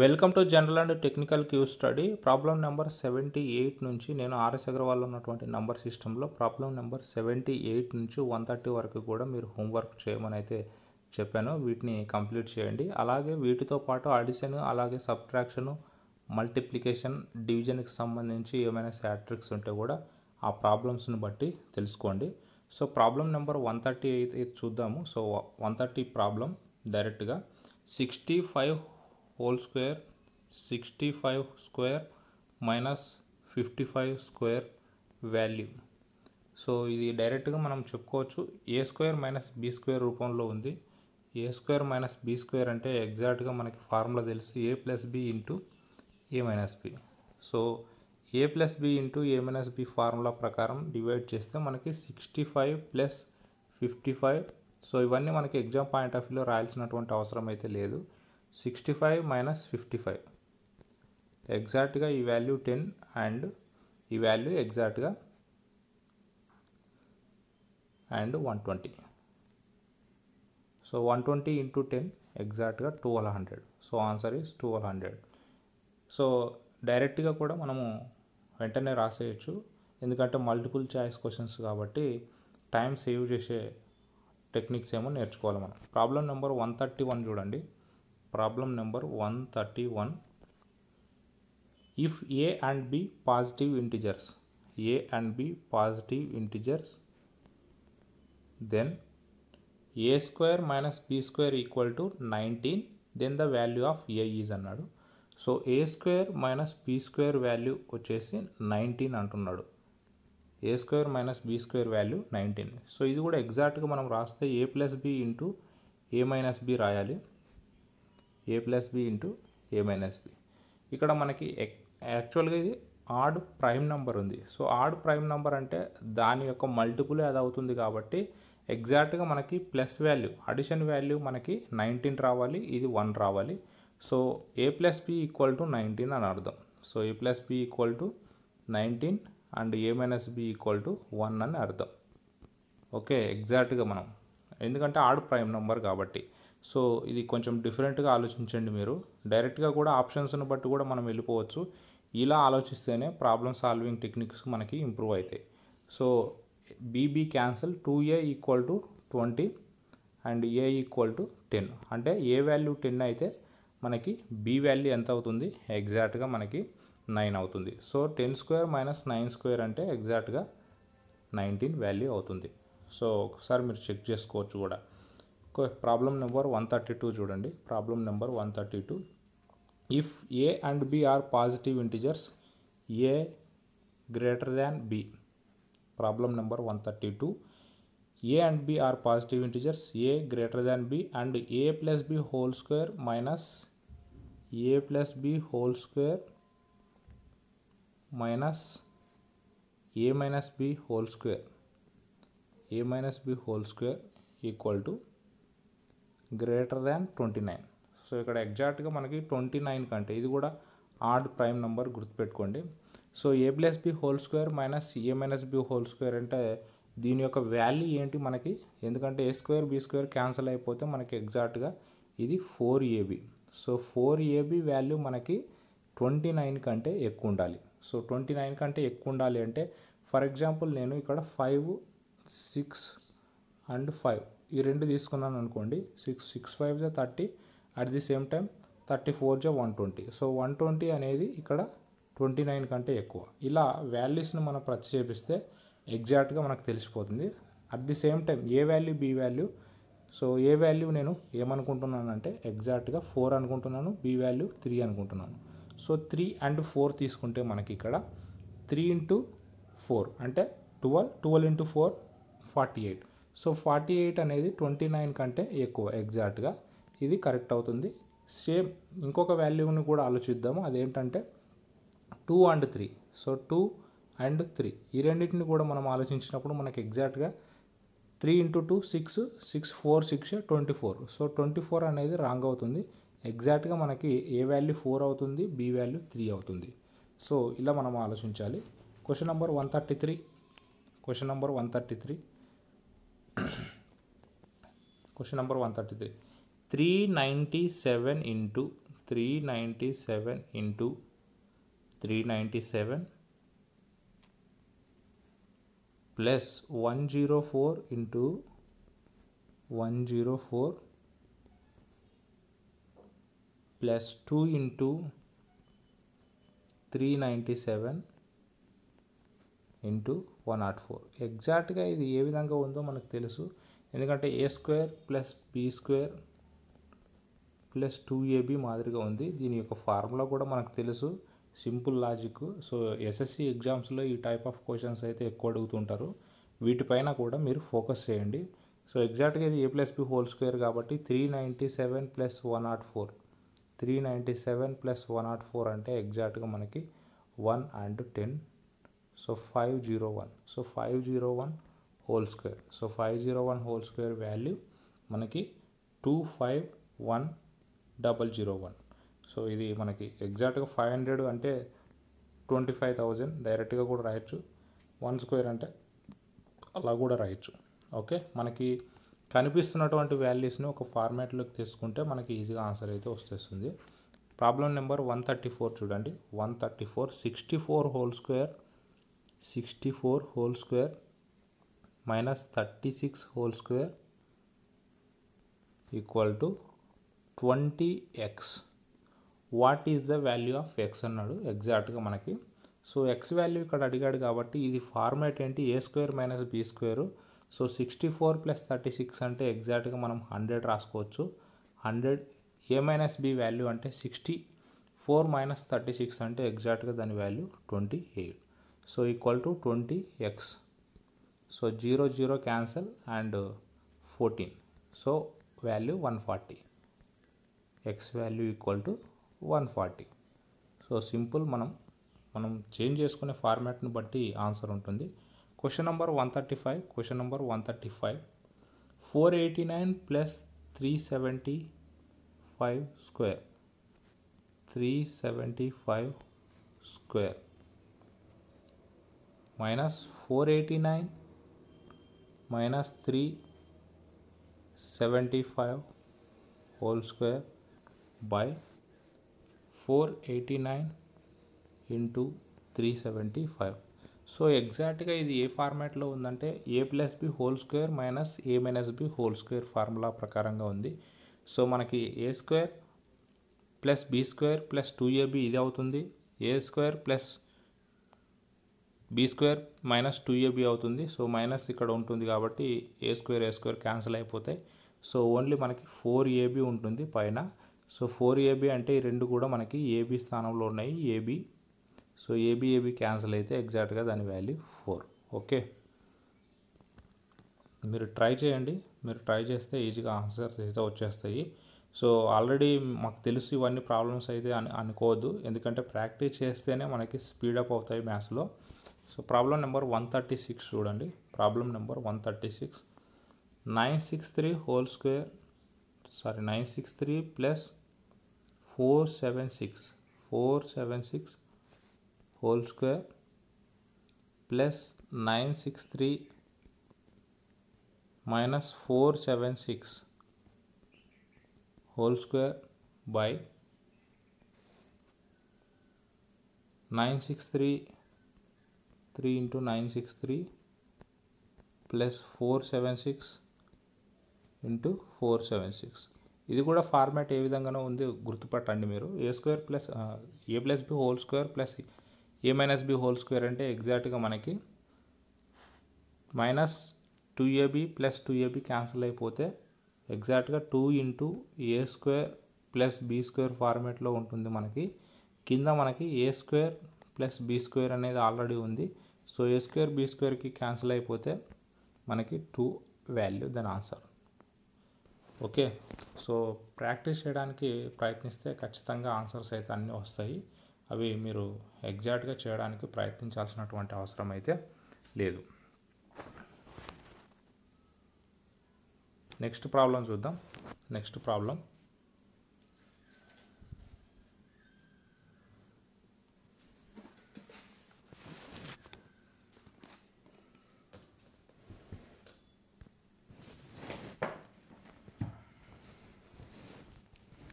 Welcome to general and technical Q study problem number seventy eight నుంచి నేను R S Agarwal ఉన్నటువంటి number సిస్టంలో problem number seventy eight నుంచి one thirty వరకు కూడా మీరు హోంవర్క్ చేయమని అయితే చెప్పాను వీటిని కంప్లీట్ చేయండి అలాగే వీటితో పాటు అడిషన్ అలాగే సబ్ట్రాక్షను మల్టిప్లికేషన్ డివిజన్కి సంబంధించి ఏమైనా శాట్రిక్స్ ఉంటే కూడా ఆ ప్రాబ్లమ్స్ని బట్టి తెలుసుకోండి so problem number one thirty అయితే చూద్దాము సో వన్ థర్టీ ప్రాబ్లం డైరెక్ట్గా sixty five whole square sixty five square minus fifty five square value so ఇది డైరెక్ట్గా మనం చెప్పుకోవచ్చు A square minus B square రూపంలో ఉంది A square minus B square అంటే ఎగ్జాక్ట్గా మనకి ఫార్ములా తెలుసు A plus B into A minus B so A plus B into A minus B formula ప్రకారం డివైడ్ చేస్తే మనకి sixty five plus fifty five so ఇవన్నీ మనకి ఎగ్జామ్ పాయింట్ ఆఫ్ వ్యూలో రాయాల్సినటువంటి అవసరం అయితే లేదు sixty five minus fifty five ఎగ్జాక్ట్గా ఈ వాల్యూ టెన్ అండ్ ఈ వాల్యూ ఎగ్జాక్ట్గా and one twenty so one twenty into ten ఎగ్జాక్ట్గా twelve hundred so answer is twelve hundred so డైరెక్ట్గా కూడా మనము వెంటనే రాసేయచ్చు ఎందుకంటే మల్టిపుల్ చాయిస్ క్వశ్చన్స్ కాబట్టి టైం సేవ్ చేసే టెక్నిక్స్ ఏమో నేర్చుకోవాలి మనం problem number one thirty one చూడండి problem number one thirty one if A and B positive integers A and B positive integers then A square minus B square equal to nineteen then the value of A is అన్నాడు so ఏ square minus B square value వచ్చేసి nineteen అంటున్నాడు A square minus B square value nineteen so ఇది కూడా ఎగ్జాక్ట్గా మనం రాస్తే A plus B into A minus B రాయాలి A plus B into A minus B ఇక్కడ మనకి యాక్చువల్గా ఇది ఆడ్ ప్రైమ్ నెంబర్ ఉంది సో ఆడ్ ప్రైమ్ నెంబర్ అంటే దాని యొక్క మల్టిపుల్ అది అవుతుంది కాబట్టి ఎగ్జాక్ట్గా మనకి ప్లస్ వాల్యూ అడిషన్ వాల్యూ మనకి నైన్టీన్ రావాలి ఇది వన్ రావాలి so A plus B equal to nineteen అని అర్థం so A plus B equal to nineteen and A minus B equal to one అని అర్థం ఓకే ఎగ్జాక్ట్గా మనం ఎందుకంటే ఆడ్ ప్రైమ్ నెంబర్ కాబట్టి సో ఇది కొంచెం డిఫరెంట్గా ఆలోచించండి మీరు డైరెక్ట్గా కూడా ఆప్షన్స్ని బట్టి కూడా మనం వెళ్ళిపోవచ్చు ఇలా ఆలోచిస్తేనే ప్రాబ్లమ్ సాల్వింగ్ టెక్నిక్స్ మనకి ఇంప్రూవ్ అవుతాయి so B B cancel two A equal to twenty and A equal to ten అంటే ఏ వాల్యూ టెన్ అయితే మనకి బీ వాల్యూ ఎంత అవుతుంది ఎగ్జాక్ట్గా మనకి నైన్ అవుతుంది so ten square minus nine square అంటే ఎగ్జాక్ట్గా నైన్టీన్ వాల్యూ అవుతుంది సో ఒకసారి మీరు చెక్ చేసుకోవచ్చు కూడా कोए प्रॉब्लम नंबर 132 చూడండి problem number 132 if a and b are positive integers a greater than b problem number 132 a and b are positive integers a greater than b and a + b whole square minus a + b whole square minus a - b whole square a - b whole square equal to greater than twenty nine so ఇక్కడ ఎగ్జాక్ట్గా మనకి twenty nine కంటే ఇది కూడా add prime number గుర్తుపెట్టుకోండి so A plus B whole square minus A minus B whole square అంటే దీని యొక్క వాల్యూ ఏంటి మనకి ఎందుకంటే A square B square cancel అయిపోతే మనకి ఎగ్జాక్ట్గా ఇది four A B so four A B value మనకి ట్వంటీ నైన్ కంటే ఎక్కువ ఉండాలి సో ట్వంటీ నైన్ కంటే ఎక్కువ ఉండాలి అంటే ఫర్ ఎగ్జాంపుల్ నేను ఇక్కడ ఫైవ్ సిక్స్ అండ్ ఫైవ్ ఈ రెండు తీసుకున్నాను అనుకోండి సిక్స్ సిక్స్ ఫైవ్ జా thirty at the same time thirty four జా one twenty so one twenty అనేది ఇక్కడ ట్వంటీ నైన్ కంటే ఎక్కువ ఇలా వాల్యూస్ను మనం ప్రతిక్షేపిస్తే ఎగ్జాక్ట్గా మనకు తెలిసిపోతుంది at the same time A value B value so A value నేను ఏమనుకుంటున్నాను అంటే ఎగ్జాక్ట్గా ఫోర్ అనుకుంటున్నాను బి వాల్యూ త్రీ అనుకుంటున్నాను సో త్రీ అండ్ ఫోర్ తీసుకుంటే మనకి ఇక్కడ త్రీ ఇంటూ ఫోర్ అంటే twelve twelve into four forty eight so forty eight అనేది ట్వంటీ నైన్ కంటే ఎక్కువ ఎగ్జాక్ట్గా ఇది కరెక్ట్ అవుతుంది సేమ్ ఇంకొక వాల్యూని కూడా ఆలోచిద్దాము అదేంటంటే two and three so two and three ఈ రెండింటిని కూడా మనం ఆలోచించినప్పుడు మనకి ఎగ్జాక్ట్గా three into two six six four six twenty four so twenty four అనేది రాంగ్ అవుతుంది ఎగ్జాక్ట్గా మనకి ఏ వాల్యూ ఫోర్ అవుతుంది బి వాల్యూ త్రీ అవుతుంది సో ఇలా మనం ఆలోచించాలి question number one thirty three question number one thirty three question number one thirty three three ninety seven into three ninety seven into three ninety seven plus one zero four into one zero four plus two into three ninety seven into one not four ఎగ్జాక్ట్గా ఇది ఏ విధంగా ఉందో మనకు తెలుసు ఎందుకంటే A square plus B square plus two A B మాదిరిగా ఉంది దీని యొక్క ఫార్ములా కూడా మనకు తెలుసు సింపుల్ లాజిక్ సో ఎస్ఎస్సి ఎగ్జామ్స్లో ఈ టైప్ ఆఫ్ క్వశ్చన్స్ అయితే ఎక్కువ అడుగుతుంటారు వీటిపైన కూడా మీరు ఫోకస్ చేయండి సో ఎగ్జాక్ట్గా ఇది ఏ ప్లస్ బి హోల్ స్క్వేర్ కాబట్టి three ninety seven plus one not four three ninety seven plus one not four అంటే ఎగ్జాక్ట్గా మనకి one and ten so five zero one so five zero one whole square so five zero one whole square value మనకి two five one double zero one so ఇది మనకి ఎగ్జాక్ట్గా five hundred అంటే twenty five thousand డైరెక్ట్గా కూడా రాయొచ్చు one square అంటే అలా కూడా రాయొచ్చు ఓకే మనకి కనిపిస్తున్నటువంటి వాల్యూస్ని ఒక ఫార్మాట్లోకి తీసుకుంటే మనకి ఈజీగా ఆన్సర్ అయితే వస్తేస్తుంది problem number one thirty four చూడండి one thirty four sixty four whole square sixty four whole square minus thirty six whole square equal to twenty X what is the value of X అన్నాడు ఎగ్జాక్ట్గా మనకి so X value ఇక్కడ అడిగాడు కాబట్టి ఇది format ఏంటి A square minus B square so sixty four plus thirty six అంటే ఎగ్జాక్ట్గా మనం హండ్రెడ్ రాసుకోవచ్చు hundred A minus B value అంటే sixty four minus thirty six అంటే ఎగ్జాక్ట్గా దాని value twenty eight so equal to twenty X so zero zero cancel and fourteen so value one forty X value equal to one forty so simple మనం మనం change చేసుకునే ఫార్మాట్ని బట్టి answer ఉంటుంది question number one thirty five question number one thirty five four eighty nine plus three seventy five square three seventy five square minus four eighty nine minus three seventy five whole square by four eighty nine into three seventy five so ఎగ్జాక్ట్గా ఇది ఏ ఫార్మాట్లో ఉందంటే A plus B whole square minus A minus B whole square formula ప్రకారంగా ఉంది so మనకి ఏ square plus B square plus two A B ఇది అవుతుంది ఏ square plus be square minus two A B అవుతుంది సో మైనస్ ఇక్కడ ఉంటుంది కాబట్టి A square A square cancel అయిపోతాయి సో ఓన్లీ మనకి ఫోర్ ఏబీ ఉంటుంది పైన సో ఫోర్ ఏబీ అంటే ఈ రెండు కూడా మనకి ఏబీ స్థానంలో ఉన్నాయి A B so A B A B cancel అయితే ఎగ్జాక్ట్గా దాని వాల్యూ ఫోర్ ఓకే మీరు ట్రై చేయండి మీరు ట్రై చేస్తే ఈజీగా ఆన్సర్స్ అయితే వచ్చేస్తాయి సో ఆల్రెడీ మాకు తెలుసు ఇవన్నీ ప్రాబ్లమ్స్ అయితే అని అనుకోవద్దు ఎందుకంటే ప్రాక్టీస్ చేస్తేనే మనకి స్పీడప్ అవుతాయి మ్యాథ్స్లో so problem number one thirty six చూడండి problem number one thirty six nine six three whole square sorry nine six three plus four seven six four seven six whole square plus nine six three minus four seven six whole square by nine six three three into nine six three plus four seven six into four seven six ఇది కూడా format ఏ విధంగానో ఉంది గుర్తుపట్టండి మీరు ఏ square plus a plus B whole square plus a minus B whole square అంటే ఎగ్జాక్ట్గా మనకి minus two a b plus two a b cancel అయిపోతే ఎగ్జాక్ట్గా two into a square plus B square ఫార్మేట్లో ఉంటుంది మనకి కింద మనకి ఏ స్క్వేర్ ప్లస్ బి స్క్వేర్ అనేది ఆల్రెడీ ఉంది సో ఏ స్క్వేర్ బీ స్క్వేర్కి క్యాన్సిల్ అయిపోతే మనకి టూ వాల్యూ దాని ఆన్సర్ ఓకే సో ప్రాక్టీస్ చేయడానికి ప్రయత్నిస్తే ఖచ్చితంగా ఆన్సర్స్ అయితే అన్నీ వస్తాయి అవి మీరు ఎగ్జాక్ట్గా చేయడానికి ప్రయత్నించాల్సినటువంటి అవసరం అయితే లేదు నెక్స్ట్ ప్రాబ్లం చూద్దాం next problem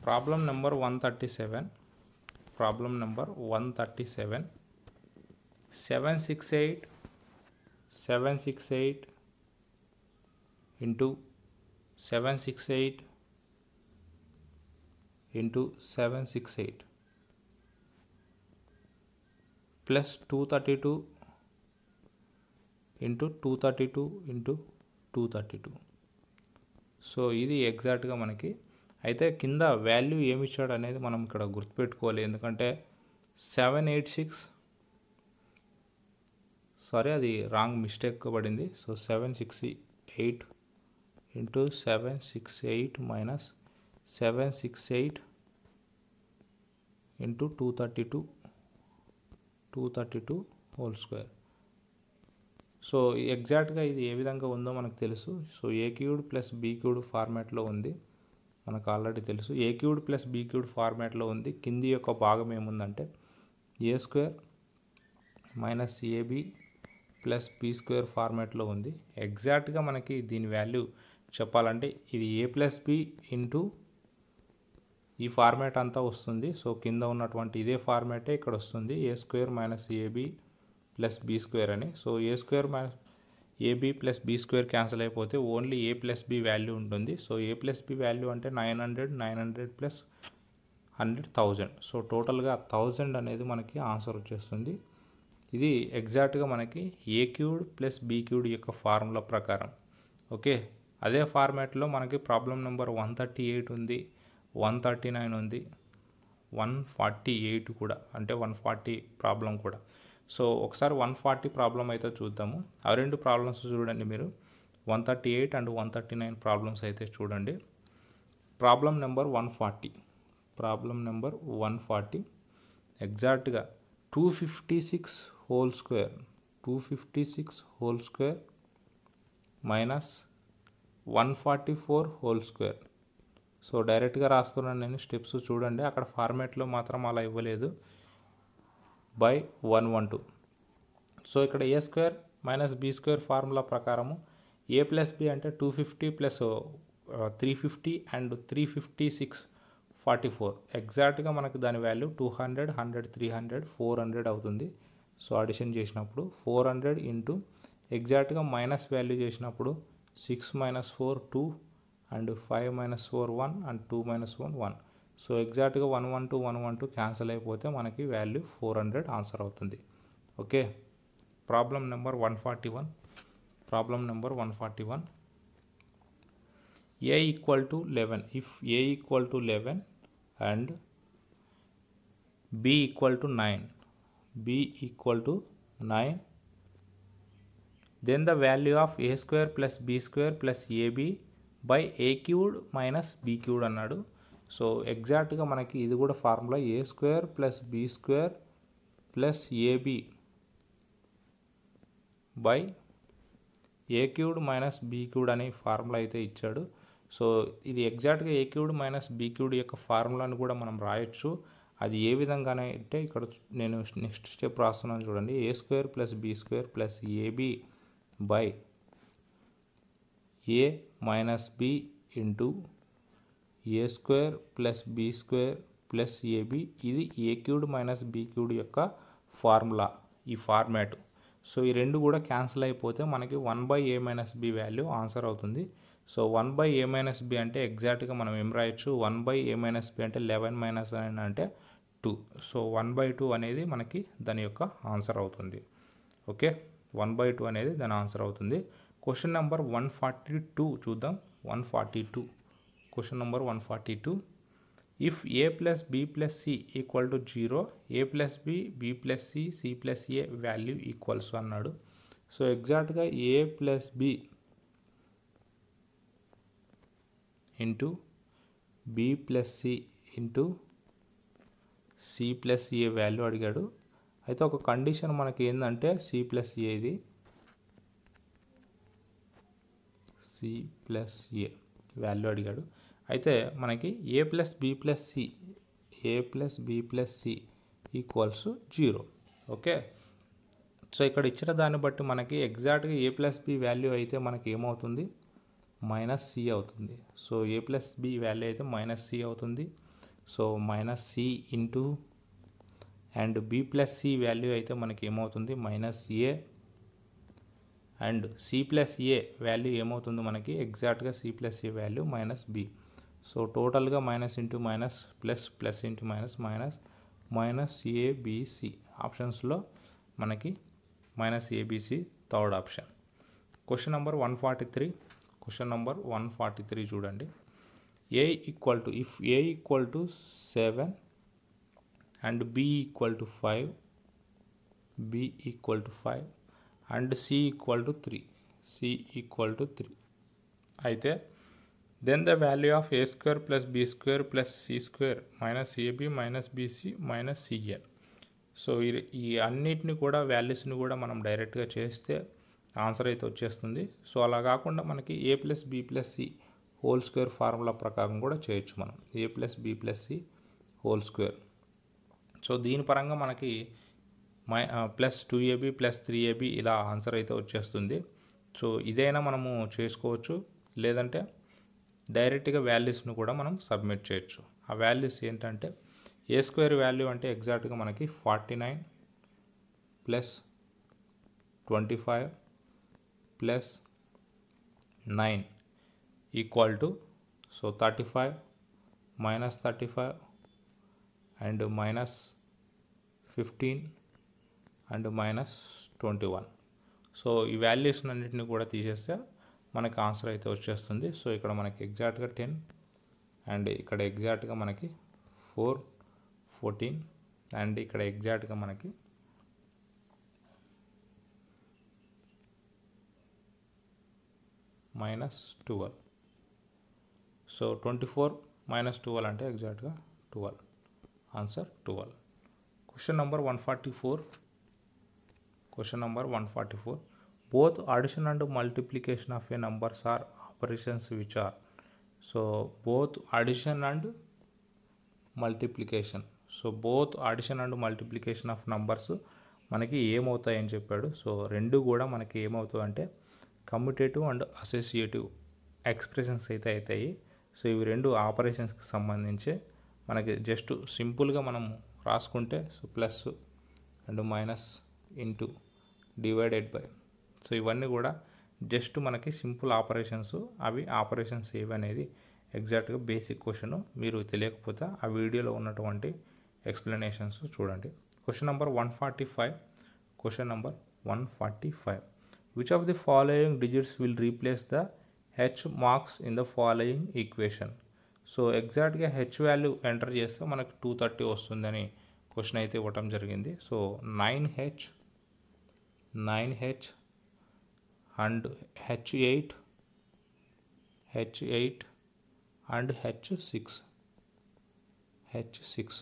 problem number one thirty seven problem number one thirty seven seven six eight seven six eight into seven six eight into seven six eight plus two thirty two into two thirty two into two thirty two so ఇది ఎగ్జాక్ట్గా మనకి అయితే కింద value ఏమి ఇచ్చాడు అనేది మనం ఇక్కడ గుర్తుపెట్టుకోవాలి ఎందుకంటే సెవెన్ ఎయిట్ సిక్స్ సారీ అది రాంగ్ మిస్టేక్ పడింది so seven six eight into seven six eight minus seven six eight into two thirty two two thirty two whole square so ఎగ్జాక్ట్గా ఇది ఏ విధంగా ఉందో మనకు తెలుసు so a cubed plus b cubed ఫార్మాట్లో ఉంది మనకు ఆల్రెడీ తెలుసు ఏ క్యూడ్ ప్లస్ బీ క్యూడ్ ఫార్మాట్లో ఉంది కింది యొక్క భాగం ఏముందంటే a square minus a b plus be square ఫార్మాట్లో ఉంది ఎగ్జాక్ట్గా మనకి దీని వాల్యూ చెప్పాలంటే ఇది ఏ ప్లస్ బి ఇంటూ ఈ ఫార్మాట్ అంతా వస్తుంది సో కింద ఉన్నటువంటి ఇదే ఫార్మాటే ఇక్కడ వస్తుంది a square minus a b plus be square అని so A square minus a b plus be square cancel అయిపోతే only a plus B value ఉంటుంది సో ఏ ప్లస్ బి వాల్యూ అంటే nine hundred nine hundred plus hundred thousand so టోటల్గా thousand అనేది మనకి answer వచ్చేస్తుంది ఇది ఎగ్జాక్ట్గా మనకి ఏ క్యూడ్ ప్లస్ బీ క్యూడ్ యొక్క ఫార్ములా ప్రకారం ఓకే అదే ఫార్మాట్లో మనకి problem number one thirty eight ఉంది వన్ థర్టీ నైన్ ఉంది వన్ ఫార్టీ ఎయిట్ కూడా అంటే వన్ ఫార్టీ ప్రాబ్లం కూడా సో ఒకసారి వన్ ఫార్టీ ప్రాబ్లం అయితే చూద్దాము ఆ రెండు ప్రాబ్లమ్స్ చూడండి మీరు one thirty eight and one thirty nine problems అయితే చూడండి problem number one forty problem number one forty ఎగ్జాక్ట్గా two fifty six whole square two fifty six whole square minus one forty four whole square so డైరెక్ట్గా రాస్తున్నాను నేను steps చూడండి అక్కడ ఫార్మేట్లో మాత్రం అలా ఇవ్వలేదు by one one two so ఇక్కడ a square minus B square formula ప్రకారము ఏ ప్లస్ బి అంటే two fifty plus three fifty and three fifty six forty four ఎగ్జాక్ట్గా మనకు దాని value two hundred hundred three hundred four hundred అవుతుంది so addition చేసినప్పుడు four hundred into ఎగ్జాక్ట్గా minus value చేసినప్పుడు six minus four two and five minus four one and two minus one one so ఎగ్జాక్ట్గా one one two one one two cancel అయిపోతే మనకి value four hundred answer అవుతుంది okay problem number one forty one problem number one forty one a equal to eleven if a equal to eleven and b equal to nine b equal to nine then the value of a square plus B square plus a b by a cubed minus b cubed అన్నాడు so ఎగ్జాక్ట్గా మనకి ఇది కూడా formula a square plus B square plus a b by a cubed minus b cubed అనే formula అయితే ఇచ్చాడు so ఇది ఎగ్జాక్ట్గా ఏ క్యూడ్ మైనస్ బీ క్యూడ్ యొక్క ఫార్ములాను కూడా మనం రాయొచ్చు అది ఏ విధంగానే అంటే ఇక్కడ నేను నెక్స్ట్ స్టెప్ రాస్తున్నాను చూడండి a square plus be square plus a b by a minus b into a square plus B square plus a b ఇది ఏ క్యూడ్ మైనస్ బి క్యూడ్ యొక్క ఫార్ములా ఈ ఫార్మాట్ సో ఈ రెండు కూడా క్యాన్సిల్ అయిపోతే మనకి one by a minus B value answer అవుతుంది so one by a minus b అంటే ఎగ్జాక్ట్గా మనం ఏం రాయొచ్చు one by a minus b అంటే లెవెన్ మైనస్ నైన్ అంటే two so one by two అనేది మనకి దాని యొక్క ఆన్సర్ అవుతుంది ఓకే వన్ బై టూ అనేది దాని ఆన్సర్ అవుతుంది question number one forty two చూద్దాం one forty two question number one forty two if a plus b plus c equal to zero a plus b b plus c c plus a value equals అన్నాడు so ఎగ్జాక్ట్గా a plus B into b plus c into c plus a value అడిగాడు అయితే ఒక condition మనకి ఏంటంటే C plus ఏది ఇది C plus a value అడిగాడు అయితే మనకి a plus b plus c a plus b plus c equals zero okay so ఇక్కడ ఇచ్చిన దాన్ని బట్టి మనకి ఎగ్జాక్ట్గా ఏ ప్లస్ బి వాల్యూ అయితే మనకి ఏమవుతుంది మైనస్ సి అవుతుంది సో ఏ ప్లస్ బి వాల్యూ అయితే మైనస్ సి అవుతుంది so minus c into and b plus c value అయితే మనకి ఏమవుతుంది minus a and c plus a value ఏమవుతుంది మనకి ఎగ్జాక్ట్గా c plus a value minus B so టోటల్గా minus into minus plus plus into minus minus minus a b c ఆప్షన్స్లో మనకి minus a b c third option question number one ఫార్టీ త్రీ question number one ఫార్టీ three చూడండి a equal to if a equal to seven and b equal to five b equal to five and c equal to three c equal to three అయితే then the value of a square plus b square plus c square minus ab minus b c minus cl so ఈ అన్నిటిని కూడా వాల్యూస్ని కూడా మనం డైరెక్ట్గా చేస్తే answer అయితే వచ్చేస్తుంది సో అలా కాకుండా మనకి a plus b plus c whole square formula ప్రకారం కూడా చేయొచ్చు మనం a plus b plus c whole square so దీని పరంగా మనకి మై plus two a b plus three a b ఇలా ఆన్సర్ అయితే వచ్చేస్తుంది సో ఇదైనా మనము చేసుకోవచ్చు లేదంటే డైరెక్ట్గా వాల్యూస్ను కూడా మనం సబ్మిట్ చేయొచ్చు ఆ వాల్యూస్ ఏంటంటే ఏ స్క్వేర్ వాల్యూ అంటే ఎగ్జాక్ట్గా మనకి forty nine plus twenty five plus nine equal to so thirty five minus thirty five and minus fifteen and minus twenty one so ఈ వాల్యూస్ అన్నింటిని కూడా తీసేస్తే మనకి ఆన్సర్ అయితే వచ్చేస్తుంది సో ఇక్కడ మనకి ఎగ్జాక్ట్గా టెన్ అండ్ ఇక్కడ ఎగ్జాక్ట్గా మనకి ఫోర్ ఫోర్టీన్ అండ్ ఇక్కడ ఎగ్జాక్ట్గా మనకి minus twelve so twenty four minus twelve అంటే ఎగ్జాక్ట్గా twelve answer twelve question number one forty four question number one forty four both addition and multiplication of a numbers are operations which are so both addition and multiplication so both addition and multiplication of numbers మనకి ఏమవుతాయని చెప్పాడు so రెండు కూడా మనకి ఏమవుతాయి అంటే and associative expressions అయితే అవుతాయి సో ఇవి రెండు ఆపరేషన్స్కి సంబంధించి మనకి జస్ట్ సింపుల్గా మనం రాసుకుంటే so plus and minus into divided by so ఇవన్నీ కూడా జస్ట్ మనకి సింపుల్ ఆపరేషన్స్ అవి ఆపరేషన్స్ ఏవి అనేది ఎగ్జాక్ట్గా బేసిక్ క్వశ్చన్ మీరు తెలియకపోతే ఆ వీడియోలో ఉన్నటువంటి ఎక్స్ప్లెనేషన్స్ చూడండి question number one forty five question number one forty five which of the following digits will replace the H marks in the following equation so ఎగ్జాక్ట్గా హెచ్ వాల్యూ ఎంటర్ చేస్తే మనకు two thirty వస్తుందని question అయితే ఇవ్వటం జరిగింది so nine H nine H and H eight H eight and H six H six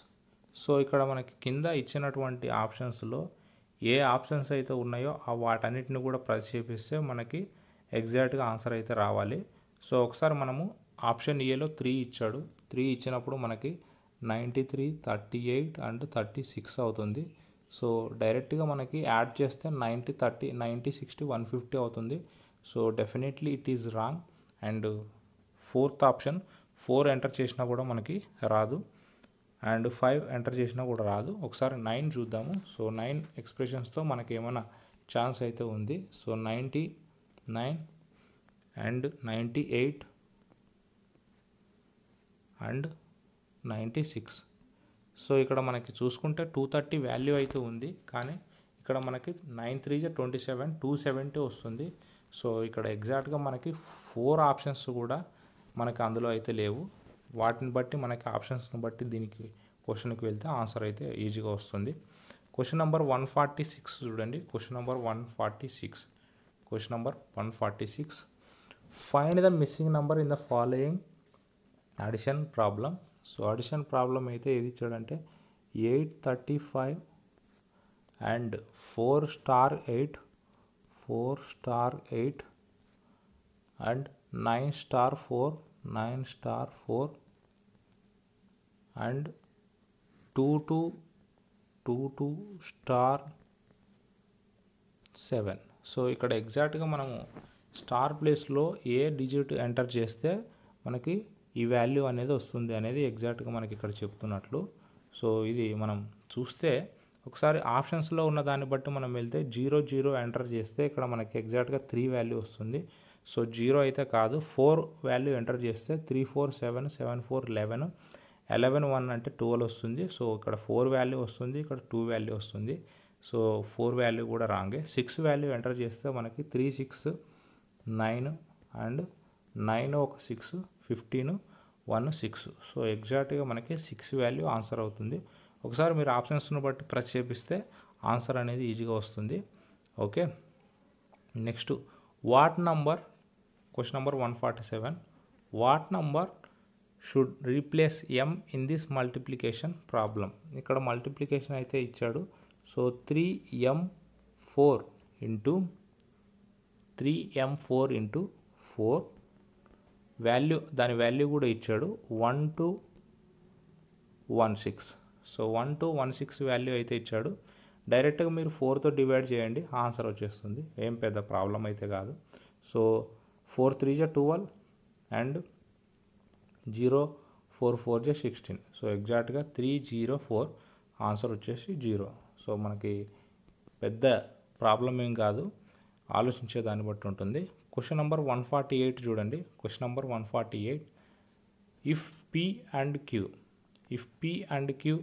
so ఇక్కడ మనకి కింద ఇచ్చినటువంటి ఆప్షన్స్లో ఏ ఆప్షన్స్ అయితే ఉన్నాయో ఆ వాటన్నిటిని కూడా ప్రతిక్షేపిస్తే మనకి ఎగ్జాక్ట్గా ఆన్సర్ అయితే రావాలి సో ఒకసారి మనము ఆప్షన్ ఏలో త్రీ ఇచ్చాడు త్రీ ఇచ్చినప్పుడు మనకి ninety three thirty eight and thirty six అవుతుంది సో డైరెక్ట్గా మనకి యాడ్ చేస్తే ninety thirty ninety sixty one fifty అవుతుంది so definitely it is wrong and fourth option four enter చేసినా కూడా మనకి రాదు అండ్ ఫైవ్ ఎంటర్ చేసినా కూడా రాదు ఒకసారి నైన్ చూద్దాము సో నైన్ ఎక్స్ప్రెషన్స్తో మనకి ఏమైనా ఛాన్స్ అయితే ఉంది so ninety nine and ninety eight and ninety six so ఇక్కడ మనకి చూసుకుంటే టూ థర్టీ వాల్యూ అయితే ఉంది కానీ ఇక్కడ మనకి nine three twenty seven two seventy వస్తుంది సో ఇక్కడ ఎగ్జాక్ట్గా మనకి ఫోర్ ఆప్షన్స్ కూడా మనకి అందులో అయితే లేవు వాటిని బట్టి మనకి ఆప్షన్స్ని బట్టి దీనికి క్వశ్చన్కి వెళ్తే ఆన్సర్ అయితే ఈజీగా వస్తుంది question number one forty six చూడండి question number one forty six question number one forty six find the missing number in the following addition problem so addition problem అయితే ఏది ఇచ్చాడంటే eight thirty five and four star eight four star eight and nine star four nine star four and two two two two star seven so ఇక్కడ ఎగ్జాక్ట్గా మనము star ప్లేస్లో ఏ digit enter చేస్తే మనకి ఈ వాల్యూ అనేది వస్తుంది అనేది ఎగ్జాక్ట్గా మనకి ఇక్కడ చెప్తున్నట్లు సో ఇది మనం చూస్తే ఒకసారి ఆప్షన్స్లో ఉన్న దాన్ని బట్టి మనం వెళ్తే జీరో జీరో ఎంటర్ చేస్తే ఇక్కడ మనకి ఎగ్జాక్ట్గా త్రీ వాల్యూ వస్తుంది సో జీరో అయితే కాదు ఫోర్ వాల్యూ ఎంటర్ చేస్తే three four seven seven four eleven eleven one అంటే ట్వెల్వ్ వస్తుంది సో ఇక్కడ ఫోర్ వాల్యూ వస్తుంది ఇక్కడ టూ వాల్యూ వస్తుంది సో ఫోర్ వాల్యూ కూడా రాంగే సిక్స్ వాల్యూ ఎంటర్ చేస్తే మనకి three six nine and nine ఒక six fifteen one six so ఎగ్జాక్ట్గా మనకి సిక్స్ వాల్యూ ఆన్సర్ అవుతుంది ఒకసారి మీరు ఆప్షన్స్ను బట్టి ప్రెస్ చేపిస్తే ఆన్సర్ అనేది ఈజీగా వస్తుంది okay next what number question number one forty seven what number should replace M in this multiplication problem ఇక్కడ మల్టిప్లికేషన్ అయితే ఇచ్చాడు so three M four into three M four into four value దాని value కూడా ఇచ్చాడు one two one six so one two one six value అయితే ఇచ్చాడు డైరెక్ట్గా మీరు ఫోర్తో డివైడ్ చేయండి ఆన్సర్ వచ్చేస్తుంది ఏం పెద్ద ప్రాబ్లం అయితే కాదు సో ఫోర్ త్రీ జా twelve and zero four four జా సిక్స్టీన్ సో ఎగ్జాక్ట్గా త్రీ జీరో ఫోర్ ఆన్సర్ వచ్చేసి జీరో సో మనకి పెద్ద ప్రాబ్లం ఏం కాదు ఆలోచించే దాన్ని బట్టి ఉంటుంది question number one forty eight చూడండి question number one forty eight if P and Q if P and Q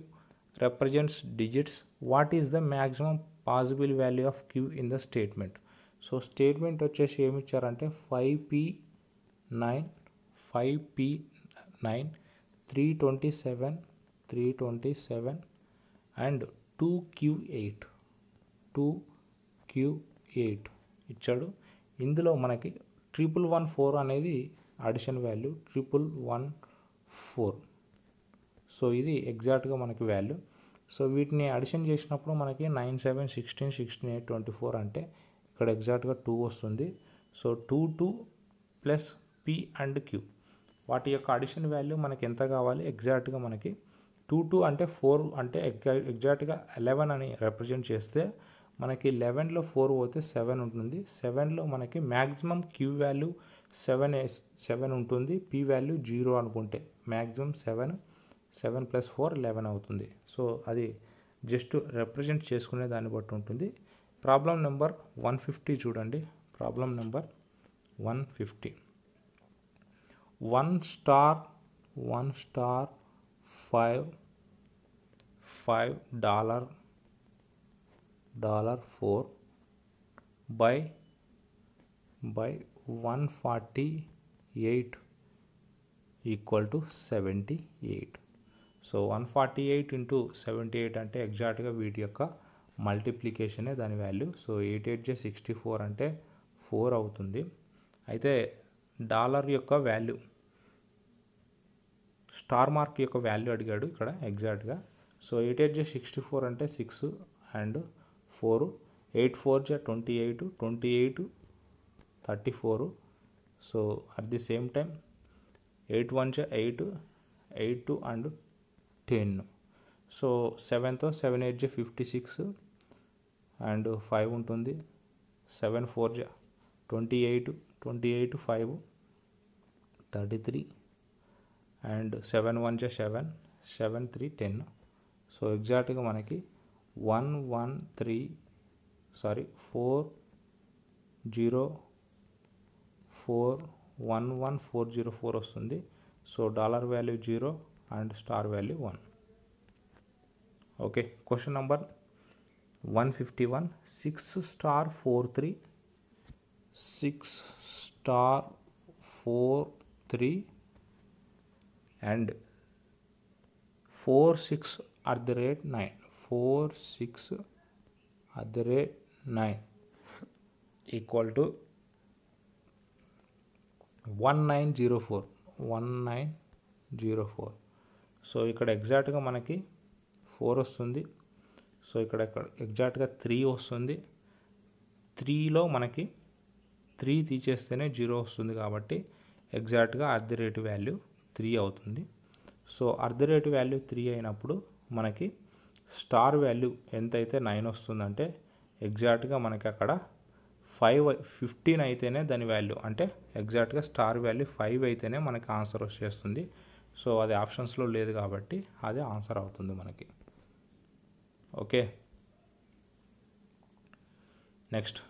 represents digits what is the maximum possible value of Q in the statement so statement వచ్చేసి ఏమి ఇచ్చారంటే five P nine five P nine three twenty seven three twenty seven and two Q eight two Q eight ఇచ్చాడు ఇందులో మనకి triple one four అనేది addition value triple one four so ఇది ఎగ్జాక్ట్గా మనకి వాల్యూ సో వీటిని అడిషన్ చేసినప్పుడు మనకి nine seven sixteen sixteen eight twenty four అంటే ఇక్కడ ఎగ్జాక్ట్గా టూ వస్తుంది so two two plus P and Q వాటి యొక్క అడిషన్ వాల్యూ మనకి ఎంత కావాలి ఎగ్జాక్ట్గా మనకి టూ టూ అంటే ఫోర్ అంటే ఎగ్జాక్ట్గా ఎలెవెన్ అని రిప్రజెంట్ చేస్తే మనకి లెవెన్లో ఫోర్ పోతే సెవెన్ ఉంటుంది సెవెన్లో మనకి maximum Q value seven seven ఉంటుంది పీ వాల్యూ జీరో అనుకుంటే maximum seven seven plus four eleven అవుతుంది సో అది జస్ట్ రిప్రజెంట్ చేసుకునే దాన్ని బట్టి ఉంటుంది ప్రాబ్లం నెంబర్ వన్ ఫిఫ్టీ చూడండి problem number one fifty one star one star five five dollar dollar four by by one forty eight equal to seventy eight so one forty eight into seventy eight అంటే ఎగ్జాక్ట్గా వీటి యొక్క మల్టిప్లికేషనే దాని value so eight eight జే sixty four అంటే four అవుతుంది అయితే డాలర్ యొక్క వాల్యూ స్టార్ మార్క్ యొక్క వాల్యూ అడిగాడు ఇక్కడ ఎగ్జాక్ట్గా సో ఎయిట్ ఎయిట్ జే సిక్స్టీ ఫోర్ అంటే six and four eight four జా twenty eight twenty eight thirty four so at the same time eight one జా eight eight two and ten so సెవెన్తో seven eight జా fifty six and five ఉంటుంది seven four జా twenty eight twenty eight five thirty three and seven one జా seven seven three ten so ఎగ్జాక్ట్గా మనకి one one three sorry four zero four one one four zero four వస్తుంది so dollar value zero and star value one okay question number one fifty one six star four three six star four three and four six at the rate nine four six at the rate nine equal to one nine zero four one nine zero four so ఇక్కడ ఎగ్జాక్ట్గా మనకి four వస్తుంది so ఇక్కడ ఎగ్జాక్ట్గా three వస్తుంది త్రీలో మనకి three తీసేస్తేనే జీరో వస్తుంది కాబట్టి ఎగ్జాక్ట్గా అర్ధ రేటు వాల్యూ త్రీ అవుతుంది so at the rate value three అయినప్పుడు మనకి స్టార్ వాల్యూ ఎంతైతే నైన్ వస్తుందంటే ఎగ్జాక్ట్గా మనకి అక్కడ ఫైవ్ ఫిఫ్టీన్ అయితేనే దాని వాల్యూ అంటే ఎగ్జాక్ట్గా స్టార్ వాల్యూ ఫైవ్ అయితేనే మనకి ఆన్సర్ వచ్చేస్తుంది సో అది ఆప్షన్స్లో లేదు కాబట్టి అది ఆన్సర్ అవుతుంది మనకి okay next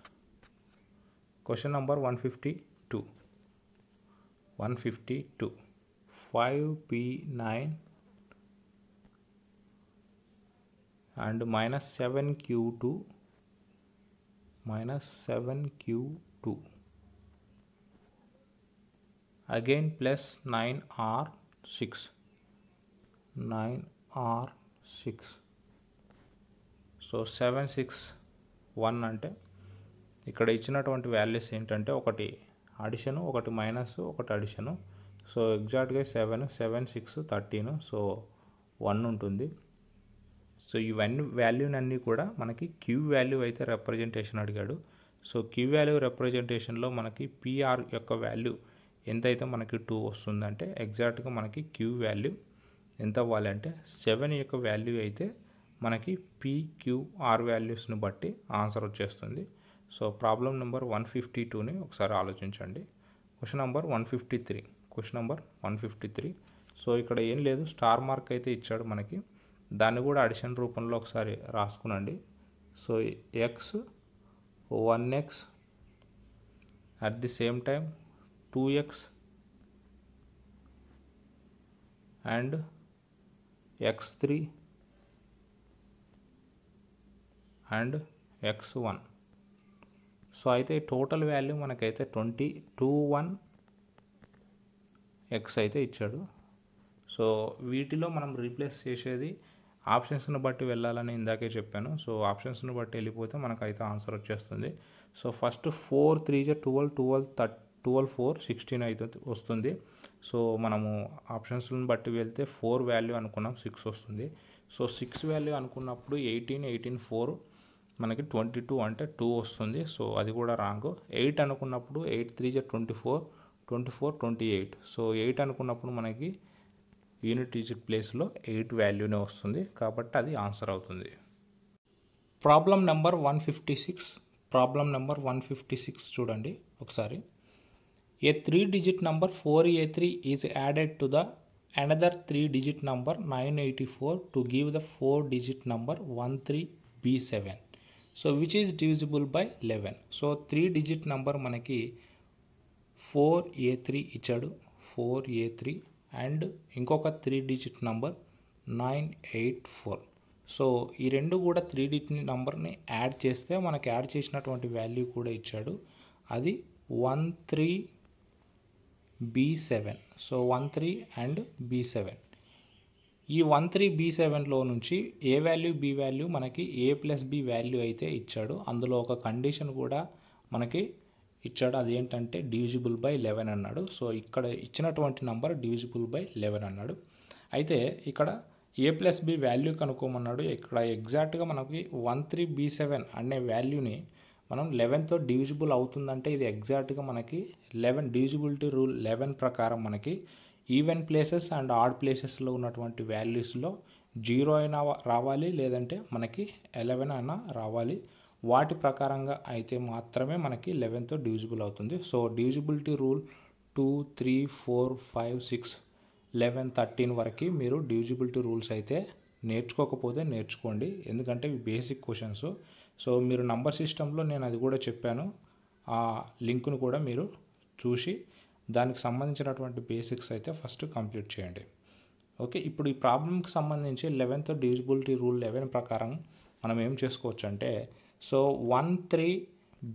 question number one fifty two one fifty two five P nine and minus seven Q two minus seven Q two again plus nine R six nine R six so seven six one అంటే ఇక్కడ ఇచ్చినటువంటి values ఏంటంటే ఒకటి addition ఒకటి minus ఒకటి addition so ఎగ్జాక్ట్గా seven seven six thirteen so one ఉంటుంది so ఇవన్నీ వాల్యూనన్నీ కూడా మనకి క్యూ వాల్యూ అయితే రిప్రజెంటేషన్ అడిగాడు సో క్యూ వాల్యూ రిప్రజెంటేషన్లో మనకి పిఆర్ యొక్క వాల్యూ ఎంతైతే మనకి టూ వస్తుందంటే ఎగ్జాక్ట్గా మనకి క్యూ వాల్యూ ఎంత అవ్వాలంటే సెవెన్ యొక్క వాల్యూ అయితే మనకి పిక్యూఆర్ వాల్యూస్ని బట్టి ఆన్సర్ వచ్చేస్తుంది so problem number one fifty టూని ఒకసారి ఆలోచించండి question number one fifty three question number one fifty three so ఇక్కడ ఏం లేదు స్టార్ మార్క్ అయితే ఇచ్చాడు మనకి దాన్ని కూడా అడిషన్ రూపంలో ఒకసారి రాసుకునండి so X one X at the same time two X and X three and X one so అయితే టోటల్ వాల్యూ మనకైతే ట్వంటీ టూ వన్ ఎక్స్ అయితే ఇచ్చాడు సో వీటిలో మనం రీప్లేస్ చేసేది ఆప్షన్స్ను బట్టి వెళ్ళాలని ఇందాకే చెప్పాను సో ఆప్షన్స్ను బట్టి వెళ్ళిపోతే మనకైతే ఆన్సర్ వచ్చేస్తుంది సో ఫస్ట్ ఫోర్ త్రీ జె ట్వెల్వ్ ట్వెల్వ్ థర్ ట్వెల్వ్ ఫోర్ సిక్స్టీన్ అయితే వస్తుంది సో మనము ఆప్షన్స్ని బట్టి వెళ్తే ఫోర్ వాల్యూ అనుకున్నాం సిక్స్ వస్తుంది సో సిక్స్ వాల్యూ అనుకున్నప్పుడు ఎయిటీన్ ఎయిటీన్ ఫోర్ మనకి ట్వంటీ టూ అంటే టూ వస్తుంది సో అది కూడా రాంగ్ ఎయిట్ అనుకున్నప్పుడు ఎయిట్ త్రీ జా twenty four twenty four twenty eight so eight అనుకున్నప్పుడు మనకి యూనిట్ టీచర్ ప్లేస్లో ఎయిట్ వాల్యూనే వస్తుంది కాబట్టి అది ఆన్సర్ అవుతుంది problem number one fifty six problem number one fifty six చూడండి ఒకసారి A three digit number four A three is added to the another three digit number nine eighty four to give the four digit number one three B seven so which is divisible by eleven so three digit number మనకి four A three ఇచ్చాడు four A three and ఇంకొక three digit number nine eight four so ఈ రెండు కూడా three digit నంబర్ని add చేస్తే మనకి add చేసినటువంటి వాల్యూ కూడా ఇచ్చాడు అది one three B seven so one three and B seven ఈ వన్ త్రీ బీ సెవెన్లో నుంచి ఏ వాల్యూ బి వాల్యూ మనకి ఏ ప్లస్ బి వాల్యూ అయితే ఇచ్చాడు అందులో ఒక కండిషన్ కూడా మనకి ఇచ్చాడు అదేంటంటే డివిజిబుల్ బై లెవెన్ అన్నాడు సో ఇక్కడ ఇచ్చినటువంటి నంబర్ డివిజిబుల్ బై లెవెన్ అన్నాడు అయితే ఇక్కడ ఏ ప్లస్ బి వాల్యూ కనుక్కోమన్నాడు ఇక్కడ ఎగ్జాక్ట్గా మనకి వన్ త్రీ బి సెవెన్ అనే వాల్యూని మనం లెవెన్తో డివిజిబుల్ అవుతుందంటే ఇది ఎగ్జాక్ట్గా మనకి లెవెన్ డివిజిబిలిటీ రూల్ లెవెన్ ప్రకారం మనకి ఈవెన్ ప్లేసెస్ అండ్ ఆడ్ ప్లేసెస్లో ఉన్నటువంటి వాల్యూస్లో జీరో అయినా రావాలి లేదంటే మనకి ఎలెవెన్ అయినా రావాలి వాటి ప్రకారంగా అయితే మాత్రమే మనకి లెవెన్త్ డివిజిబుల్ అవుతుంది so divisibility rule two three four five six eleven thirteen వరకు మీరు డివిజిబిలిటీ రూల్స్ అయితే నేర్చుకోకపోతే నేర్చుకోండి ఎందుకంటే ఇవి బేసిక్ క్వశ్చన్స్ సో మీరు నంబర్ సిస్టంలో నేను అది కూడా చెప్పాను ఆ లింక్ను కూడా మీరు చూసి దానికి సంబంధించినటువంటి బేసిక్స్ అయితే ఫస్ట్ కంప్లీట్ చేయండి ఓకే ఇప్పుడు ఈ ప్రాబ్లంకి సంబంధించి లెవెన్త్ డివిజిబిలిటీ రూల్ లెవెన్ ప్రకారం మనం ఏం చేసుకోవచ్చు అంటే so one three